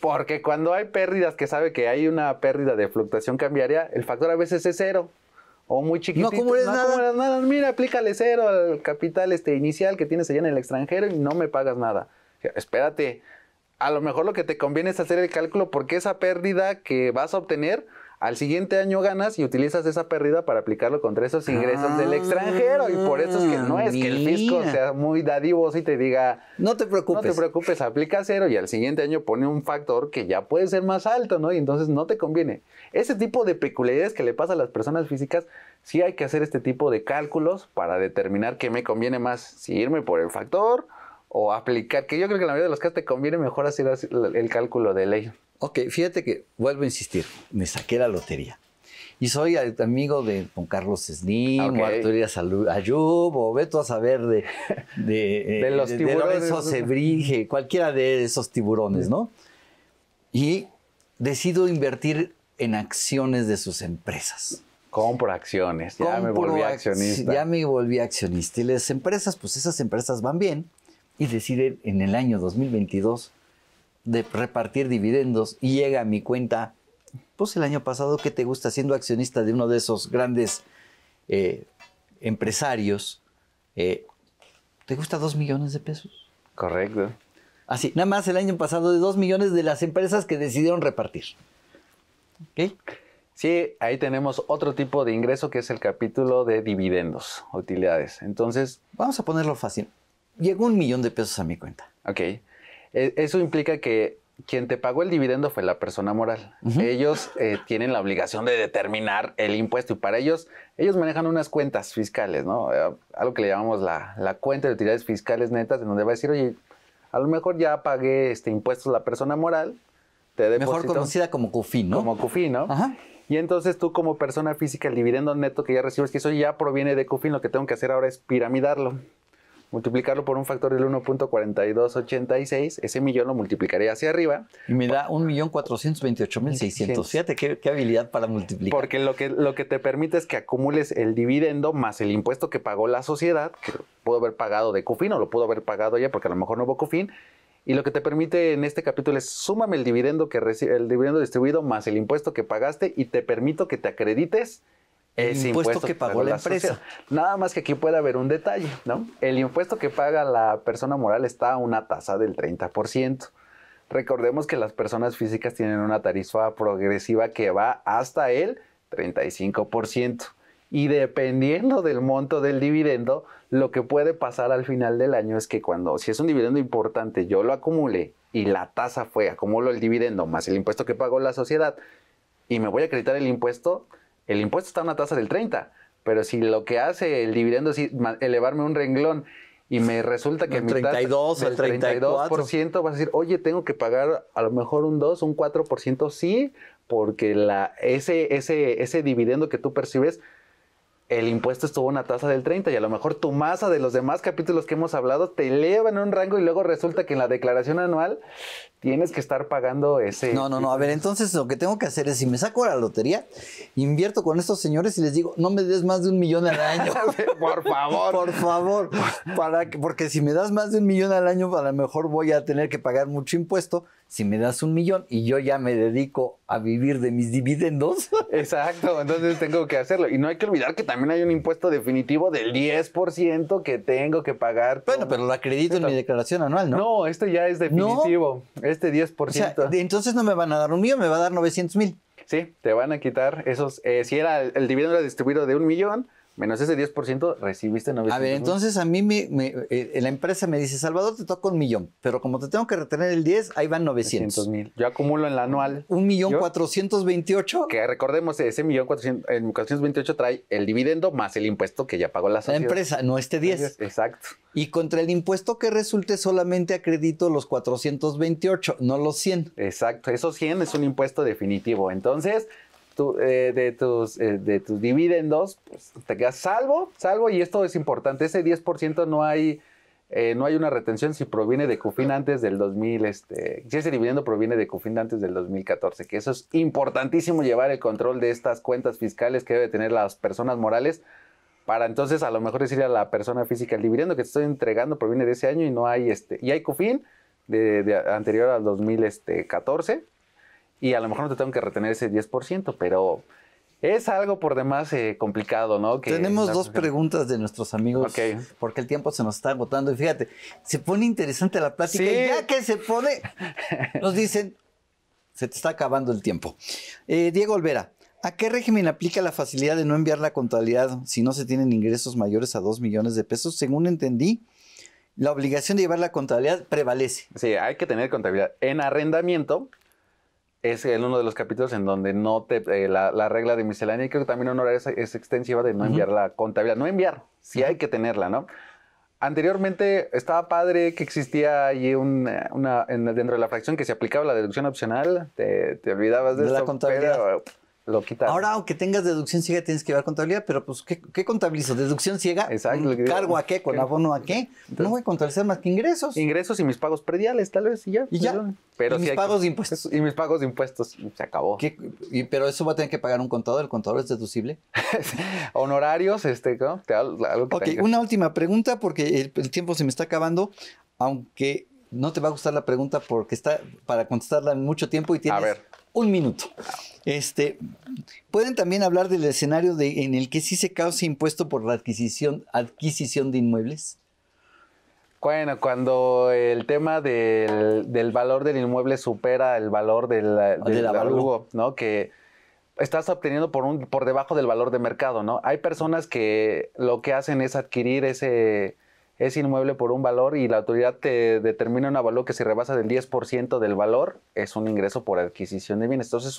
Porque cuando hay pérdidas que sabe que hay una pérdida de fluctuación cambiaria, el factor a veces es cero. O muy chiquitito. No cubres no, nada. Mira, aplícale cero al capital este inicial que tienes allá en el extranjero y no me pagas nada. Espérate, a lo mejor lo que te conviene es hacer el cálculo porque esa pérdida que vas a obtener al siguiente año ganas y utilizas esa pérdida para aplicarlo contra esos ingresos del extranjero. Y por eso es que no es que el fisco ah, sea muy dadivoso y te diga. No te preocupes. No preocupes, aplica cero y al siguiente año pone un factor que ya puede ser más alto, ¿no? Y entonces no te conviene. Ese tipo de peculiaridades que le pasa a las personas físicas, sí hay que hacer este tipo de cálculos para determinar qué me conviene más, si irme por el factor o aplicar, que yo creo que en la mayoría de los casos te conviene mejor hacer el cálculo de ley. Ok, fíjate que vuelvo a insistir, me saqué la lotería. Y soy amigo de Juan Carlos Slim, o Arturías Ayub, o Beto a saber de, de, eh, los tiburones. De Sebrige, cualquiera de esos tiburones, ¿no? Y decido invertir en acciones de sus empresas. Compro acciones, ya me volví accionista. Ya me volví accionista. Y las empresas, pues esas empresas van bien y deciden en el año 2022 de repartir dividendos y llega a mi cuenta, pues el año pasado, ¿qué te gusta? Siendo accionista de uno de esos grandes eh, empresarios, eh, ¿te gusta dos millones de pesos? Correcto. Así, nada más el año pasado de dos millones de las empresas que decidieron repartir. ¿Ok? Sí, ahí tenemos otro tipo de ingreso que es el capítulo de dividendos, utilidades. Entonces, vamos a ponerlo fácil. Llegó un millón de pesos a mi cuenta. Ok. Eh, eso implica que quien te pagó el dividendo fue la persona moral. Ellos eh, tienen la obligación de determinar el impuesto y para ellos, ellos manejan unas cuentas fiscales, ¿no? Eh, algo que le llamamos la, cuenta de utilidades fiscales netas, en donde va a decir, oye, a lo mejor ya pagué este impuesto la persona moral, te Mejor conocida como CUFIN, ¿no? Como CUFIN, ¿no? Ajá. Y entonces tú como persona física, el dividendo neto que ya recibes, que eso ya proviene de CUFIN, lo que tengo que hacer ahora es piramidarlo multiplicarlo por un factor del 1.4286, ese millón lo multiplicaría hacia arriba. Y me da 1.428.607. qué, qué, habilidad para multiplicar. Porque lo que, lo que te permite es que acumules el dividendo más el impuesto que pagó la sociedad, que pudo haber pagado de CUFIN o lo pudo haber pagado ya porque a lo mejor no hubo CUFIN. Y lo que te permite en este capítulo es súmame el dividendo que el dividendo distribuido más el impuesto que pagaste y te permito que te acredites el impuesto, que pagó la, empresa. Nada más que aquí puede haber un detalle, ¿no? El impuesto que paga la persona moral está a una tasa del 30%. Recordemos que las personas físicas tienen una tarifa progresiva que va hasta el 35%. Y dependiendo del monto del dividendo, lo que puede pasar al final del año es que cuando, si es un dividendo importante, yo lo acumulé y la tasa fue acumulo el dividendo más el impuesto que pagó la sociedad y me voy a acreditar el impuesto, el impuesto está a una tasa del 30, pero si lo que hace el dividendo es elevarme un renglón y me resulta que el mi 32 el 32% vas a decir, "Oye, tengo que pagar a lo mejor un 2, un 4%, sí, porque la ese ese ese dividendo que tú percibes el impuesto estuvo una tasa del 30 y a lo mejor tu masa de los demás capítulos que hemos hablado te eleva en un rango y luego resulta que en la declaración anual tienes que estar pagando ese... No, no, no, a ver, entonces lo que tengo que hacer es si me saco la lotería, invierto con estos señores y les digo, no me des más de un millón al año. Por favor. Por favor, para que, porque si me das más de un millón al año, a lo mejor voy a tener que pagar mucho impuesto si me das un millón y yo ya me dedico a vivir de mis dividendos. Exacto, entonces tengo que hacerlo. Y no hay que olvidar que también hay un impuesto definitivo del 10% que tengo que pagar. Bueno, pero lo acredito en mi declaración anual, ¿no? No, este ya es definitivo, este 10%. O sea, entonces no me van a dar un millón, me va a dar 900 mil. Sí, te van a quitar esos, eh, si era el, el dividendo era distribuido de un millón, Menos ese 10% recibiste 900. A ver, entonces a mí me, eh, la empresa me dice, Salvador, te toca un millón, pero como te tengo que retener el 10, ahí van 900 mil. Yo acumulo en la anual. Un millón 428. Que recordemos, ese millón 428 trae el dividendo más el impuesto que ya pagó la sociedad. La empresa, no este 10. Exacto. Y contra el impuesto que resulte solamente acredito los 428, no los 100. Exacto, esos 100 es un impuesto definitivo. Entonces, eh, de, tus, eh, de tus dividendos, pues te quedas salvo, salvo, y esto es importante, ese 10% no hay, eh, no hay una retención si proviene de CUFIN antes del 2000, este, si ese dividendo proviene de CUFIN antes del 2014, que eso es importantísimo llevar el control de estas cuentas fiscales que debe tener las personas morales, para entonces a lo mejor decirle a la persona física, el dividendo que te estoy entregando proviene de ese año y no hay, este, y hay CUFIN de anterior al 2014, y a lo mejor no te tengo que retener ese 10%, pero es algo por demás eh, complicado, ¿no? Tenemos dos preguntas de nuestros amigos porque el tiempo se nos está agotando y fíjate, se pone interesante la plática y ya que se pone, nos dicen, se te está acabando el tiempo. Eh, Diego Olvera, ¿A qué régimen aplica la facilidad de no enviar la contabilidad si no se tienen ingresos mayores a 2 millones de pesos? Según entendí, la obligación de llevar la contabilidad prevalece. Sí, hay que tener contabilidad en arrendamiento es el uno de los capítulos en donde no te eh, la, regla de miscelánea, y creo que también honorar es, es extensiva de no enviar la contabilidad. No enviar, si hay que tenerla, ¿no? Anteriormente estaba padre que existía allí eh, una, dentro de la fracción que se aplicaba la deducción opcional, te, olvidabas de, la contabilidad lo Ahora, aunque tengas deducción ciega, tienes que llevar contabilidad, pero pues, ¿qué, qué contabilizo? ¿Deducción ciega? Exacto. ¿Cargo a qué? ¿Con abono a qué? no voy a contabilizar más que ingresos. Ingresos y mis pagos prediales, tal vez, y ya. Y Pero, mis pagos de impuestos. Y mis pagos de impuestos, se acabó. pero eso va a tener que pagar un contador, ¿el contador es deducible? Honorarios, este, ¿no? ok, una última pregunta, porque el, tiempo se me está acabando, aunque no te va a gustar la pregunta porque está para contestarla en mucho tiempo y tienes un minuto. Este, pueden también hablar del escenario de, en el que sí se causa impuesto por la adquisición, adquisición de inmuebles. Bueno, cuando el tema del, valor del inmueble supera el valor ah, del, del, ¿no? Que estás obteniendo por, por debajo del valor de mercado, ¿no? Hay personas que lo que hacen es adquirir ese, es inmueble por un valor y la autoridad te determina un valor que si rebasa del 10% del valor es un ingreso por adquisición de bienes. Entonces,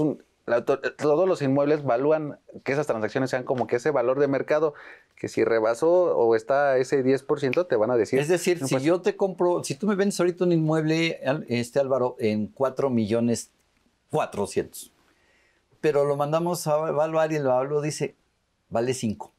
todos los inmuebles valúan que esas transacciones sean como que ese valor de mercado, que si rebasó o está ese 10%, te van a decir. Es decir, si yo te compro, si tú me vendes ahorita un inmueble, este Álvaro, en 4 millones 400, pero lo mandamos a evaluar y el evaluador dice, vale 5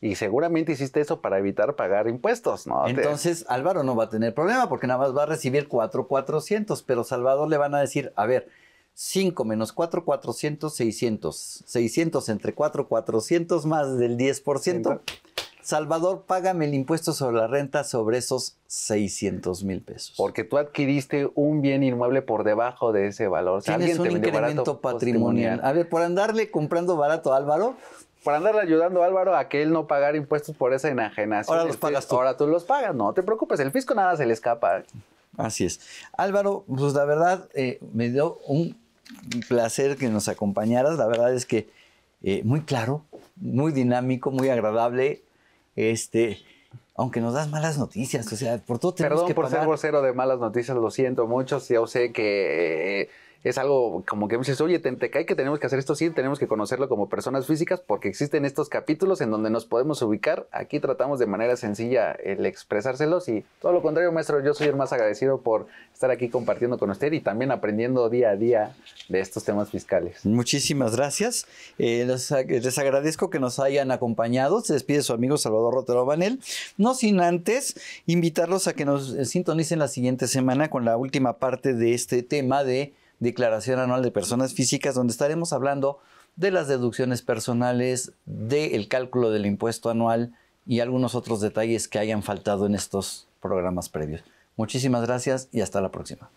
y seguramente hiciste eso para evitar pagar impuestos, ¿no? Entonces Álvaro no va a tener problema porque nada más va a recibir 4,400, pero Salvador le van a decir, a ver, 5 menos cuatro 600. 600 entre 4,400 más del 10%. Salvador, págame el impuesto sobre la renta sobre esos 600 mil pesos. Porque tú adquiriste un bien inmueble por debajo de ese valor. Tienes un incremento pues, patrimonial. A ver, por andarle comprando barato a Álvaro, por andarle ayudando a Álvaro a que él no pagara impuestos por esa enajenación. Ahora los este, pagas tú. Ahora tú los pagas, no te preocupes, el fisco nada se le escapa. Así es. Álvaro, pues la verdad eh, me dio un placer que nos acompañaras. La verdad es que eh, muy claro, muy dinámico, muy agradable. Este, aunque nos das malas noticias, o sea, por todo tenemos Perdón por ser vocero de malas noticias, lo siento mucho. Yo sé que eh, es algo como que dices, oye, te, que tenemos que hacer esto, sí, tenemos que conocerlo como personas físicas porque existen estos capítulos en donde nos podemos ubicar. Aquí tratamos de manera sencilla el expresárselos y todo lo contrario, maestro, yo soy el más agradecido por estar aquí compartiendo con usted y también aprendiendo día a día de estos temas fiscales. Muchísimas gracias. Eh, les, agradezco que nos hayan acompañado. Se despide su amigo Salvador Rotero Banel. No sin antes invitarlos a que nos eh, sintonicen la siguiente semana con la última parte de este tema de declaración anual de personas físicas, donde estaremos hablando de las deducciones personales, del cálculo del impuesto anual y algunos otros detalles que hayan faltado en estos programas previos. Muchísimas gracias y hasta la próxima.